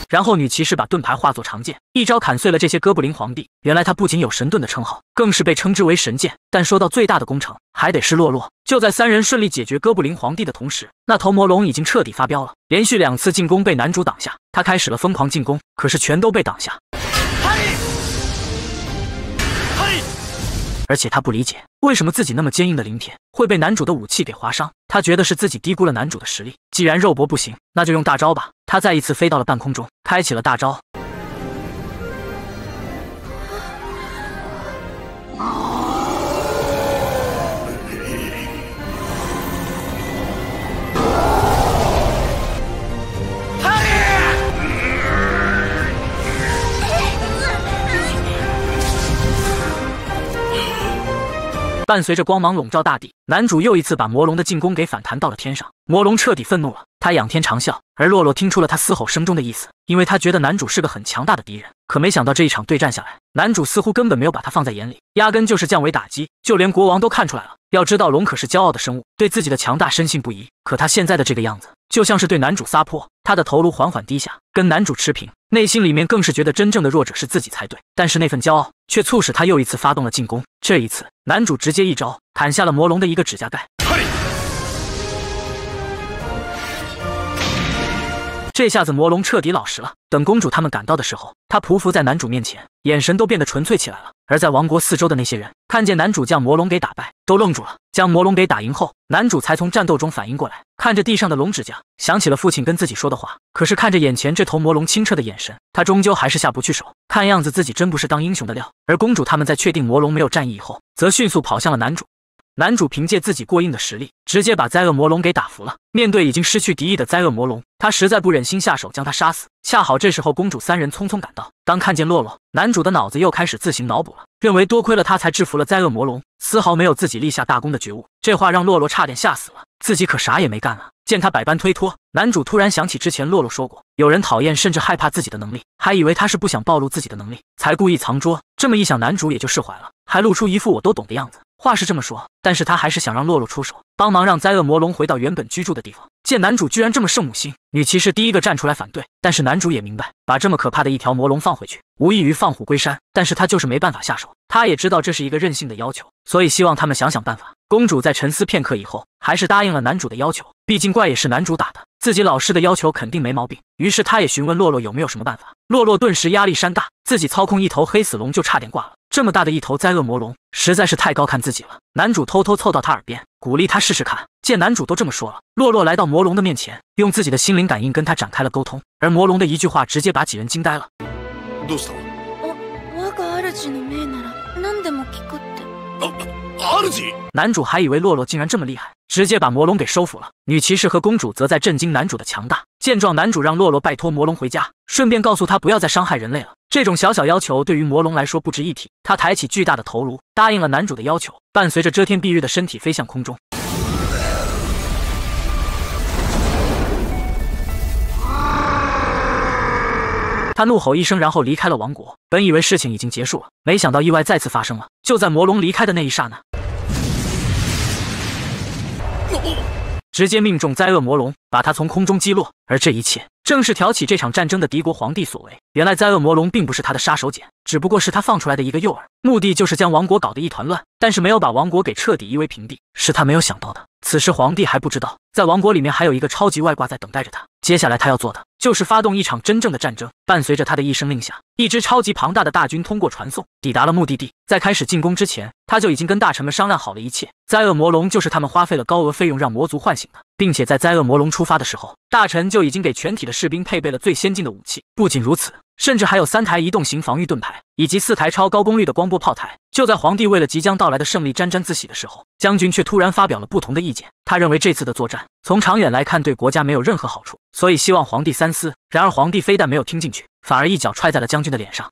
然后女骑士把盾牌化作长剑，一招砍碎了这些哥布林皇帝。原来她不仅有神盾的称号，更是被称之为神剑。但说到最大的功臣，还得是洛洛。就在三人顺利解决哥布林皇帝的同时，那头魔龙已经彻底发飙了，连续两次进攻被男主挡下，他开始了疯狂进攻，可是全都被挡下。而且他不理解为什么自己那么坚硬的鳞片会被男主的武器给划伤，他觉得是自己低估了男主的实力。既然肉搏不行，那就用大招吧。他再一次飞到了半空中，开启了大招。伴随着光芒笼罩大地，男主又一次把魔龙的进攻给反弹到了天上。魔龙彻底愤怒了，他仰天长啸。而洛洛听出了他嘶吼声中的意思，因为他觉得男主是个很强大的敌人。可没想到这一场对战下来，男主似乎根本没有把他放在眼里，压根就是降维打击。就连国王都看出来了。要知道，龙可是骄傲的生物，对自己的强大深信不疑。可他现在的这个样子。就像是对男主撒泼，他的头颅缓缓低下，跟男主持平，内心里面更是觉得真正的弱者是自己才对，但是那份骄傲却促使他又一次发动了进攻。这一次，男主直接一招砍下了魔龙的一个指甲盖。这下子魔龙彻底老实了。等公主他们赶到的时候，他匍匐在男主面前，眼神都变得纯粹起来了。而在王国四周的那些人看见男主将魔龙给打败，都愣住了。将魔龙给打赢后，男主才从战斗中反应过来，看着地上的龙指甲，想起了父亲跟自己说的话。可是看着眼前这头魔龙清澈的眼神，他终究还是下不去手。看样子自己真不是当英雄的料。而公主他们在确定魔龙没有战意以后，则迅速跑向了男主。男主凭借自己过硬的实力，直接把灾恶魔龙给打服了。面对已经失去敌意的灾恶魔龙，他实在不忍心下手将他杀死。恰好这时候，公主三人匆匆赶到。当看见洛洛，男主的脑子又开始自行脑补了，认为多亏了他才制服了灾恶魔龙，丝毫没有自己立下大功的觉悟。这话让洛洛差点吓死了，自己可啥也没干啊！见他百般推脱，男主突然想起之前洛洛说过，有人讨厌甚至害怕自己的能力，还以为他是不想暴露自己的能力，才故意藏拙。这么一想，男主也就释怀了，还露出一副我都懂的样子。话是这么说，但是他还是想让洛洛出手帮忙，让灾恶魔龙回到原本居住的地方。见男主居然这么圣母心，女骑士第一个站出来反对。但是男主也明白，把这么可怕的一条魔龙放回去，无异于放虎归山。但是他就是没办法下手。他也知道这是一个任性的要求，所以希望他们想想办法。公主在沉思片刻以后，还是答应了男主的要求。毕竟怪也是男主打的。自己老师的要求肯定没毛病，于是他也询问洛洛有没有什么办法。洛洛顿时压力山大，自己操控一头黑死龙就差点挂了，这么大的一头灾恶魔龙，实在是太高看自己了。男主偷偷凑到他耳边，鼓励他试试看。见男主都这么说了，洛洛来到魔龙的面前，用自己的心灵感应跟他展开了沟通。而魔龙的一句话，直接把几人惊呆了。我我男主还以为洛洛竟然这么厉害，直接把魔龙给收服了。女骑士和公主则在震惊男主的强大。见状，男主让洛洛拜托魔龙回家，顺便告诉他不要再伤害人类了。这种小小要求对于魔龙来说不值一提。他抬起巨大的头颅，答应了男主的要求，伴随着遮天蔽日的身体飞向空中。他怒吼一声，然后离开了王国。本以为事情已经结束了，没想到意外再次发生了。就在魔龙离开的那一刹那。直接命中灾恶魔龙，把他从空中击落。而这一切正是挑起这场战争的敌国皇帝所为。原来灾恶魔龙并不是他的杀手锏，只不过是他放出来的一个诱饵，目的就是将王国搞得一团乱。但是没有把王国给彻底夷为平地，是他没有想到的。此时皇帝还不知道，在王国里面还有一个超级外挂在等待着他。接下来他要做的。就是发动一场真正的战争。伴随着他的一声令下，一支超级庞大的大军通过传送抵达了目的地。在开始进攻之前，他就已经跟大臣们商量好了一切。灾恶魔龙就是他们花费了高额费用让魔族唤醒的，并且在灾恶魔龙出发的时候，大臣就已经给全体的士兵配备了最先进的武器。不仅如此。甚至还有三台移动型防御盾牌，以及四台超高功率的光波炮台。就在皇帝为了即将到来的胜利沾沾自喜的时候，将军却突然发表了不同的意见。他认为这次的作战从长远来看对国家没有任何好处，所以希望皇帝三思。然而皇帝非但没有听进去，反而一脚踹在了将军的脸上。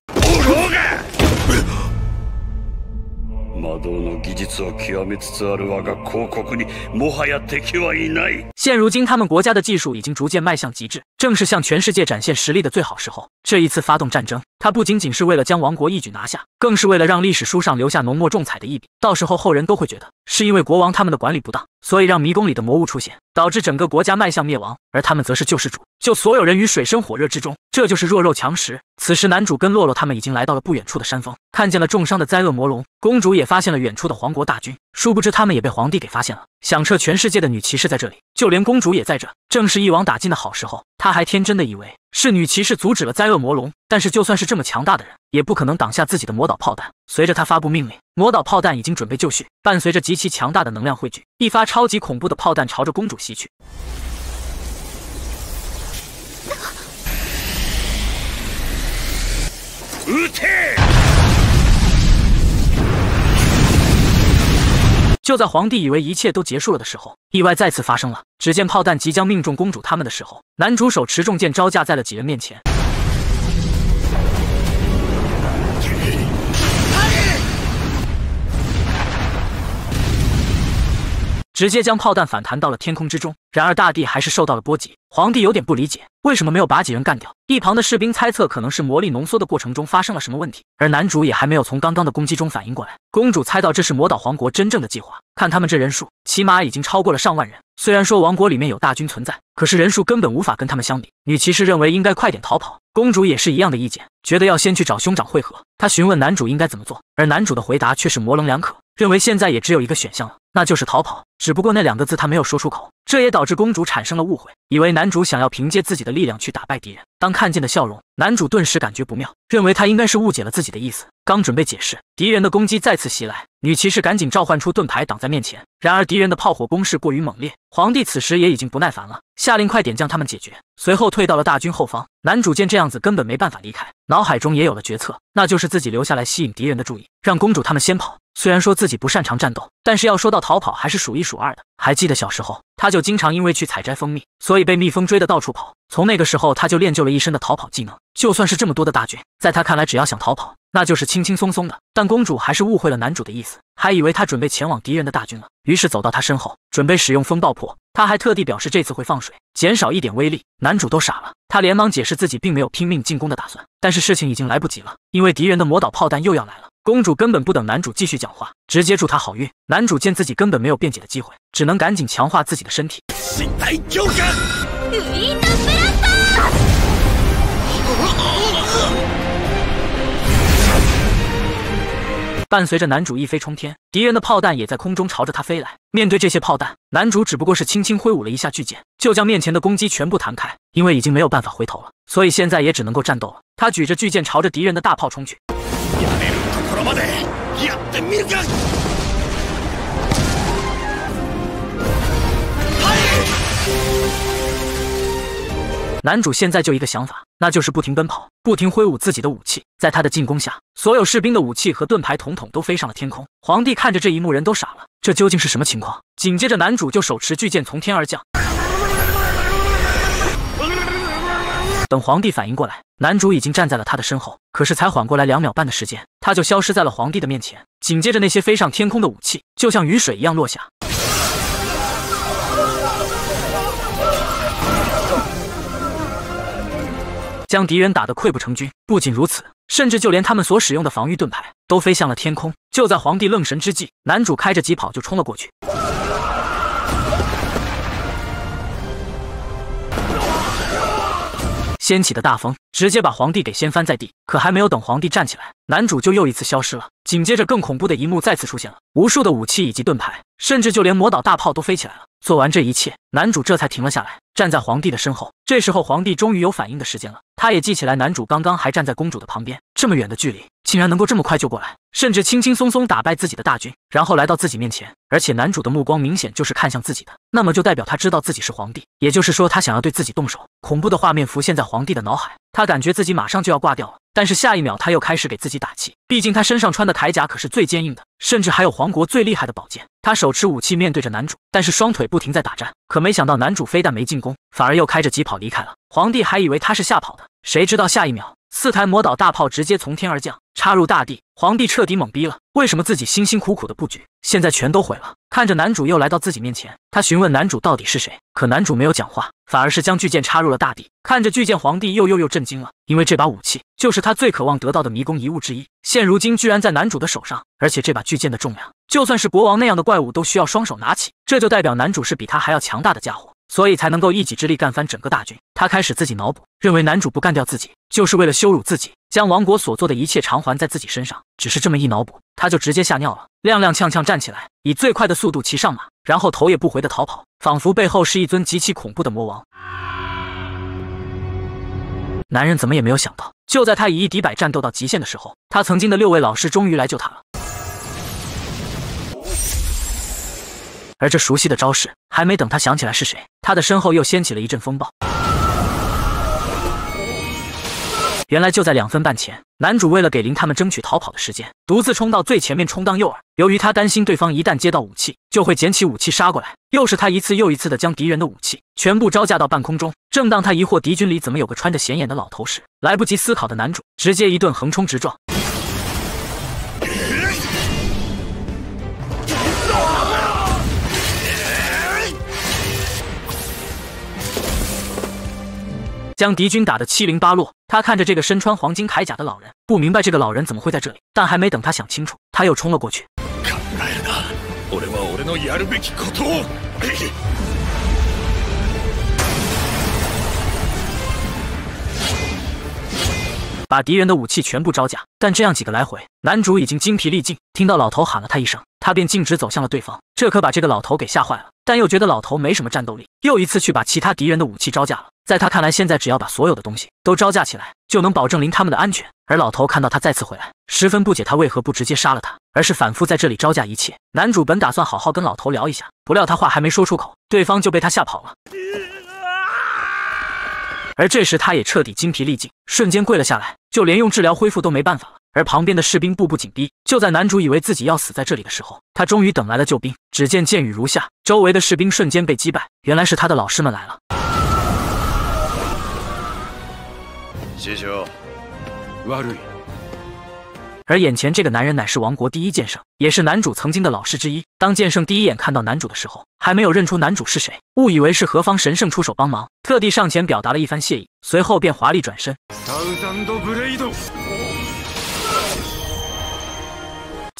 现如今，他们国家的技术已经逐渐迈向极致，正是向全世界展现实力的最好时候。这一次发动战争，他不仅仅是为了将王国一举拿下，更是为了让历史书上留下浓墨重彩的一笔。到时候，后人都会觉得是因为国王他们的管理不当，所以让迷宫里的魔物出现，导致整个国家迈向灭亡，而他们则是救世主，救所有人于水深火热之中。这就是弱肉强食。此时，男主跟洛洛他们已经来到了不远处的山峰。看见了重伤的灾恶魔龙，公主也发现了远处的皇国大军。殊不知他们也被皇帝给发现了。响彻全世界的女骑士在这里，就连公主也在这，正是一网打尽的好时候。她还天真的以为是女骑士阻止了灾恶魔龙，但是就算是这么强大的人，也不可能挡下自己的魔导炮弹。随着他发布命令，魔导炮弹已经准备就绪，伴随着极其强大的能量汇聚，一发超级恐怖的炮弹朝着公主袭去。就在皇帝以为一切都结束了的时候，意外再次发生了。只见炮弹即将命中公主他们的时候，男主手持重剑招架在了几人面前。直接将炮弹反弹到了天空之中，然而大地还是受到了波及。皇帝有点不理解，为什么没有把几人干掉。一旁的士兵猜测，可能是魔力浓缩的过程中发生了什么问题。而男主也还没有从刚刚的攻击中反应过来。公主猜到这是魔导皇国真正的计划，看他们这人数，起码已经超过了上万人。虽然说王国里面有大军存在，可是人数根本无法跟他们相比。女骑士认为应该快点逃跑，公主也是一样的意见，觉得要先去找兄长汇合。她询问男主应该怎么做，而男主的回答却是模棱两可。认为现在也只有一个选项了，那就是逃跑。只不过那两个字他没有说出口，这也导致公主产生了误会，以为男主想要凭借自己的力量去打败敌人。当看见的笑容，男主顿时感觉不妙，认为他应该是误解了自己的意思。刚准备解释，敌人的攻击再次袭来，女骑士赶紧召唤出盾牌挡在面前。然而敌人的炮火攻势过于猛烈，皇帝此时也已经不耐烦了，下令快点将他们解决，随后退到了大军后方。男主见这样子根本没办法离开，脑海中也有了决策，那就是自己留下来吸引敌人的注意，让公主他们先跑。虽然说自己不擅长战斗，但是要说到逃跑，还是数一数二的。还记得小时候，他就经常因为去采摘蜂蜜，所以被蜜蜂追得到处跑。从那个时候，他就练就了一身的逃跑技能。就算是这么多的大军，在他看来，只要想逃跑，那就是轻轻松松的。但公主还是误会了男主的意思，还以为他准备前往敌人的大军了，于是走到他身后，准备使用风暴破。他还特地表示这次会放水，减少一点威力。男主都傻了，他连忙解释自己并没有拼命进攻的打算，但是事情已经来不及了，因为敌人的魔导炮弹又要来了。公主根本不等男主继续讲话，直接祝他好运。男主见自己根本没有辩解的机会，只能赶紧强化自己的身体。心伴随着男主一飞冲天，敌人的炮弹也在空中朝着他飞来。面对这些炮弹，男主只不过是轻轻挥舞了一下巨剑，就将面前的攻击全部弹开。因为已经没有办法回头了，所以现在也只能够战斗了。他举着巨剑朝着敌人的大炮冲去。までやってみるか！是。男主现在就一个想法，那就是不停奔跑，不停挥舞自己的武器。在他的进攻下，所有士兵的武器和盾牌统统都飞上了天空。皇帝看着这一幕，人都傻了，这究竟是什么情况？紧接着，男主就手持巨剑从天而降。等皇帝反应过来，男主已经站在了他的身后。可是才缓过来两秒半的时间，他就消失在了皇帝的面前。紧接着，那些飞上天空的武器就像雨水一样落下，将敌人打得溃不成军。不仅如此，甚至就连他们所使用的防御盾牌都飞向了天空。就在皇帝愣神之际，男主开着疾跑就冲了过去。掀起的大风直接把皇帝给掀翻在地，可还没有等皇帝站起来，男主就又一次消失了。紧接着，更恐怖的一幕再次出现了，无数的武器以及盾牌，甚至就连魔导大炮都飞起来了。做完这一切，男主这才停了下来，站在皇帝的身后。这时候，皇帝终于有反应的时间了。他也记起来，男主刚刚还站在公主的旁边，这么远的距离，竟然能够这么快就过来，甚至轻轻松松打败自己的大军，然后来到自己面前。而且男主的目光明显就是看向自己的，那么就代表他知道自己是皇帝，也就是说他想要对自己动手。恐怖的画面浮现在皇帝的脑海，他感觉自己马上就要挂掉了。但是下一秒他又开始给自己打气，毕竟他身上穿的铠甲可是最坚硬的，甚至还有皇国最厉害的宝剑。他手持武器面对着男主，但是双腿不停在打颤。可没想到男主非但没进攻，反而又开着疾跑离开了。皇帝还以为他是吓跑的。谁知道下一秒，四台魔导大炮直接从天而降，插入大地。皇帝彻底懵逼了，为什么自己辛辛苦苦的布局，现在全都毁了？看着男主又来到自己面前，他询问男主到底是谁。可男主没有讲话，反而是将巨剑插入了大地。看着巨剑，皇帝又又又震惊了，因为这把武器就是他最渴望得到的迷宫遗物之一。现如今居然在男主的手上，而且这把巨剑的重量，就算是国王那样的怪物都需要双手拿起，这就代表男主是比他还要强大的家伙。所以才能够一己之力干翻整个大军。他开始自己脑补，认为男主不干掉自己，就是为了羞辱自己，将王国所做的一切偿还在自己身上。只是这么一脑补，他就直接吓尿了，踉踉跄跄站起来，以最快的速度骑上马，然后头也不回的逃跑，仿佛背后是一尊极其恐怖的魔王。男人怎么也没有想到，就在他以一敌百战斗到极限的时候，他曾经的六位老师终于来救他了。而这熟悉的招式。还没等他想起来是谁，他的身后又掀起了一阵风暴。原来就在两分半前，男主为了给林他们争取逃跑的时间，独自冲到最前面充当诱饵。由于他担心对方一旦接到武器，就会捡起武器杀过来，又是他一次又一次的将敌人的武器全部招架到半空中。正当他疑惑敌军里怎么有个穿着显眼的老头时，来不及思考的男主直接一顿横冲直撞。将敌军打得七零八落。他看着这个身穿黄金铠甲的老人，不明白这个老人怎么会在这里。但还没等他想清楚，他又冲了过去。把敌人的武器全部招架。但这样几个来回，男主已经精疲力尽。听到老头喊了他一声，他便径直走向了对方。这可把这个老头给吓坏了，但又觉得老头没什么战斗力。又一次去把其他敌人的武器招架了。在他看来，现在只要把所有的东西都招架起来，就能保证林他们的安全。而老头看到他再次回来，十分不解他为何不直接杀了他，而是反复在这里招架一切。男主本打算好好跟老头聊一下，不料他话还没说出口，对方就被他吓跑了。而这时他也彻底精疲力尽，瞬间跪了下来，就连用治疗恢复都没办法了。而旁边的士兵步步紧逼，就在男主以为自己要死在这里的时候，他终于等来了救兵。只见剑雨如下，周围的士兵瞬间被击败。原来是他的老师们来了。谢谢。而眼前这个男人乃是王国第一剑圣，也是男主曾经的老师之一。当剑圣第一眼看到男主的时候，还没有认出男主是谁，误以为是何方神圣出手帮忙，特地上前表达了一番谢意，随后便华丽转身。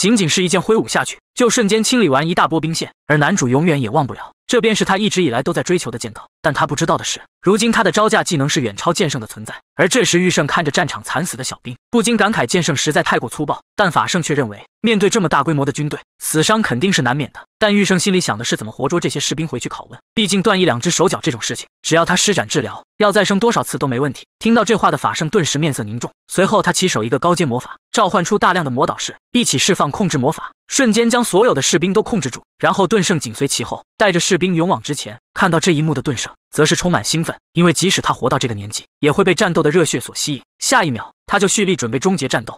仅仅是一件挥舞下去，就瞬间清理完一大波兵线，而男主永远也忘不了。这便是他一直以来都在追求的剑道，但他不知道的是，如今他的招架技能是远超剑圣的存在。而这时，玉胜看着战场惨死的小兵，不禁感慨剑圣实在太过粗暴。但法圣却认为，面对这么大规模的军队，死伤肯定是难免的。但玉胜心里想的是怎么活捉这些士兵回去拷问，毕竟断一两只手脚这种事情，只要他施展治疗，要再生多少次都没问题。听到这话的法圣顿时面色凝重，随后他起手一个高阶魔法，召唤出大量的魔导士，一起释放控制魔法。瞬间将所有的士兵都控制住，然后盾圣紧随其后，带着士兵勇往直前。看到这一幕的盾圣，则是充满兴奋，因为即使他活到这个年纪，也会被战斗的热血所吸引。下一秒，他就蓄力准备终结战斗。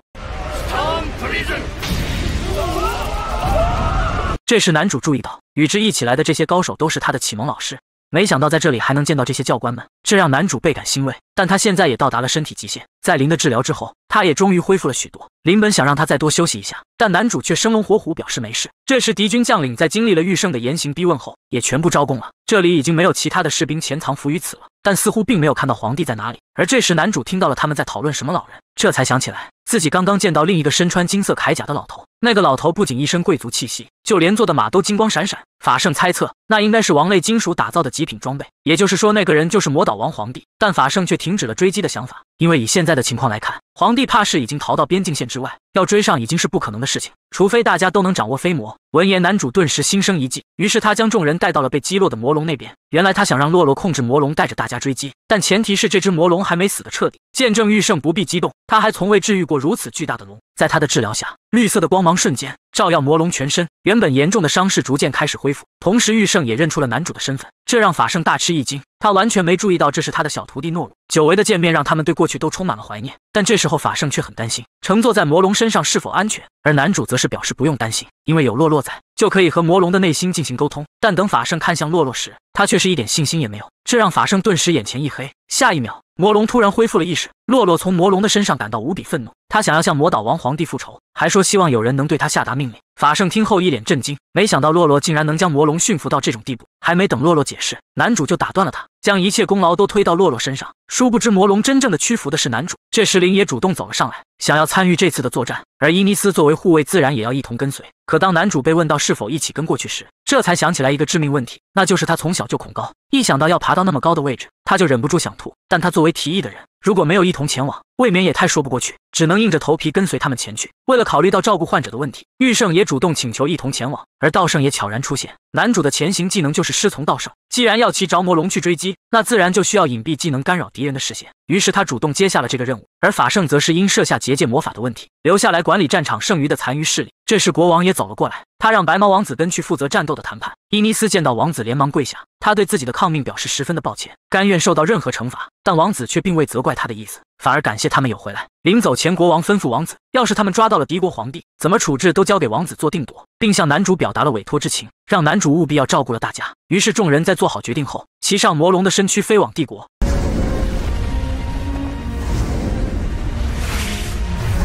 这时，男主注意到，与之一起来的这些高手都是他的启蒙老师。没想到在这里还能见到这些教官们，这让男主倍感欣慰。但他现在也到达了身体极限，在林的治疗之后，他也终于恢复了许多。林本想让他再多休息一下，但男主却生龙活虎，表示没事。这时，敌军将领在经历了玉圣的严刑逼问后，也全部招供了。这里已经没有其他的士兵潜藏伏于此了，但似乎并没有看到皇帝在哪里。而这时，男主听到了他们在讨论什么老人，这才想起来自己刚刚见到另一个身穿金色铠甲的老头。那个老头不仅一身贵族气息。就连坐的马都金光闪闪，法圣猜测那应该是王类金属打造的极品装备，也就是说那个人就是魔岛王皇帝。但法圣却停止了追击的想法，因为以现在的情况来看，皇帝怕是已经逃到边境线之外，要追上已经是不可能的事情，除非大家都能掌握飞魔。闻言，男主顿时心生一计，于是他将众人带到了被击落的魔龙那边。原来他想让洛洛控制魔龙带着大家追击，但前提是这只魔龙还没死的彻底。见证玉圣不必激动，他还从未治愈过如此巨大的龙，在他的治疗下，绿色的光芒瞬间。照耀魔龙全身，原本严重的伤势逐渐开始恢复。同时，玉圣也认出了男主的身份。这让法圣大吃一惊，他完全没注意到这是他的小徒弟诺鲁。久违的见面让他们对过去都充满了怀念，但这时候法圣却很担心，乘坐在魔龙身上是否安全。而男主则是表示不用担心，因为有洛洛在，就可以和魔龙的内心进行沟通。但等法圣看向洛洛时，他却是一点信心也没有，这让法圣顿时眼前一黑。下一秒，魔龙突然恢复了意识，洛洛从魔龙的身上感到无比愤怒，他想要向魔岛王皇帝复仇，还说希望有人能对他下达命令。法圣听后一脸震惊，没想到洛洛竟然能将魔龙驯服到这种地步。还没等洛洛解释，男主就打断了他，将一切功劳都推到洛洛身上。殊不知，魔龙真正的屈服的是男主。这时，林也主动走了上来，想要参与这次的作战。而伊尼斯作为护卫，自然也要一同跟随。可当男主被问到是否一起跟过去时，这才想起来一个致命问题，那就是他从小就恐高。一想到要爬到那么高的位置，他就忍不住想吐。但他作为提议的人，如果没有一同前往，未免也太说不过去，只能硬着头皮跟随他们前去。为了考虑到照顾患者的问题，玉圣也主动请求一同前往，而道圣也悄然出现。男主的潜行技能就是师从道圣。既然要骑着魔龙去追击，那自然就需要隐蔽技能干扰敌人的视线。于是他主动接下了这个任务，而法圣则是因设下结界魔法的问题，留下来管理战场剩余的残余势力。这时国王也走了过来，他让白毛王子跟去负责战斗的谈判。伊尼斯见到王子，连忙跪下，他对自己的抗命表示十分的抱歉，甘愿受到任何惩罚。但王子却并未责怪他的意思，反而感谢他们有回来。临走前，国王吩咐王子，要是他们抓到了敌国皇帝，怎么处置都交给王子做定夺，并向男主表达了委托之情，让男主务必要照顾了大家。于是众人在做好决定后，骑上魔龙的身躯飞往帝国。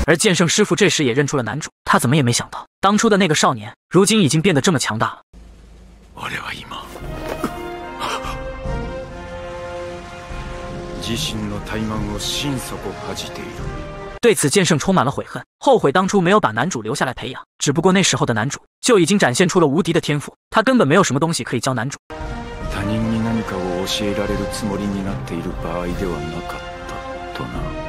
而剑圣师傅这时也认出了男主，他怎么也没想到，当初的那个少年，如今已经变得这么强大了。俺は今自身の怠慢を心底恥じている。对此剑圣充满了悔恨，后悔当初没有把男主留下来培养。只不过那时候的男主就已经展现出了无敌的天赋，他根本没有什么东西可以教男主。他人に何かを教えられるつもりになっている場合ではなかったとな。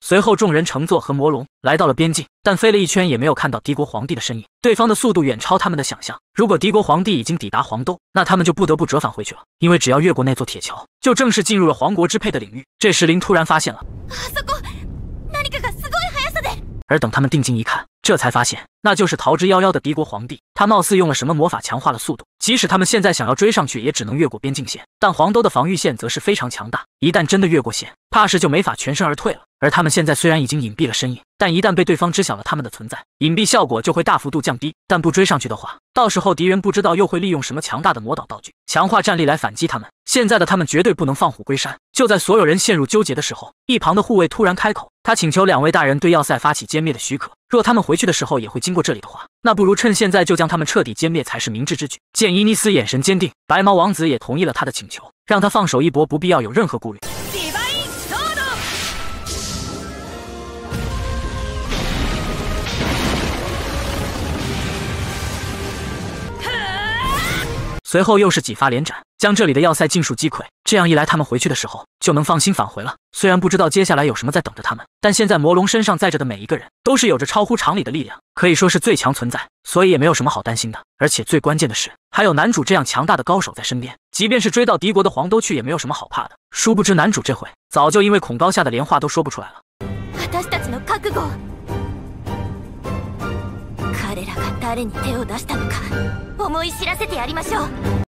随后，众人乘坐和魔龙来到了边境，但飞了一圈也没有看到敌国皇帝的身影。对方的速度远超他们的想象。如果敌国皇帝已经抵达黄都，那他们就不得不折返回去了，因为只要越过那座铁桥，就正式进入了皇国支配的领域。这时，林突然发现了，而等他们定睛一看。这才发现，那就是逃之夭夭的敌国皇帝。他貌似用了什么魔法强化了速度，即使他们现在想要追上去，也只能越过边境线。但黄都的防御线则是非常强大，一旦真的越过线，怕是就没法全身而退了。而他们现在虽然已经隐蔽了身影，但一旦被对方知晓了他们的存在，隐蔽效果就会大幅度降低。但不追上去的话，到时候敌人不知道又会利用什么强大的魔导道具强化战力来反击他们。现在的他们绝对不能放虎归山。就在所有人陷入纠结的时候，一旁的护卫突然开口，他请求两位大人对要塞发起歼灭的许可。若他们回去的时候也会经过这里的话，那不如趁现在就将他们彻底歼灭才是明智之举。见伊尼斯眼神坚定，白毛王子也同意了他的请求，让他放手一搏，不必要有任何顾虑。随后又是几发连斩，将这里的要塞尽数击溃。这样一来，他们回去的时候就能放心返回了。虽然不知道接下来有什么在等着他们，但现在魔龙身上载着的每一个人都是有着超乎常理的力量，可以说是最强存在，所以也没有什么好担心的。而且最关键的是，还有男主这样强大的高手在身边，即便是追到敌国的皇都去，也没有什么好怕的。殊不知，男主这回早就因为恐高吓得连话都说不出来了。誰に手を出したのか思い知らせてやりましょう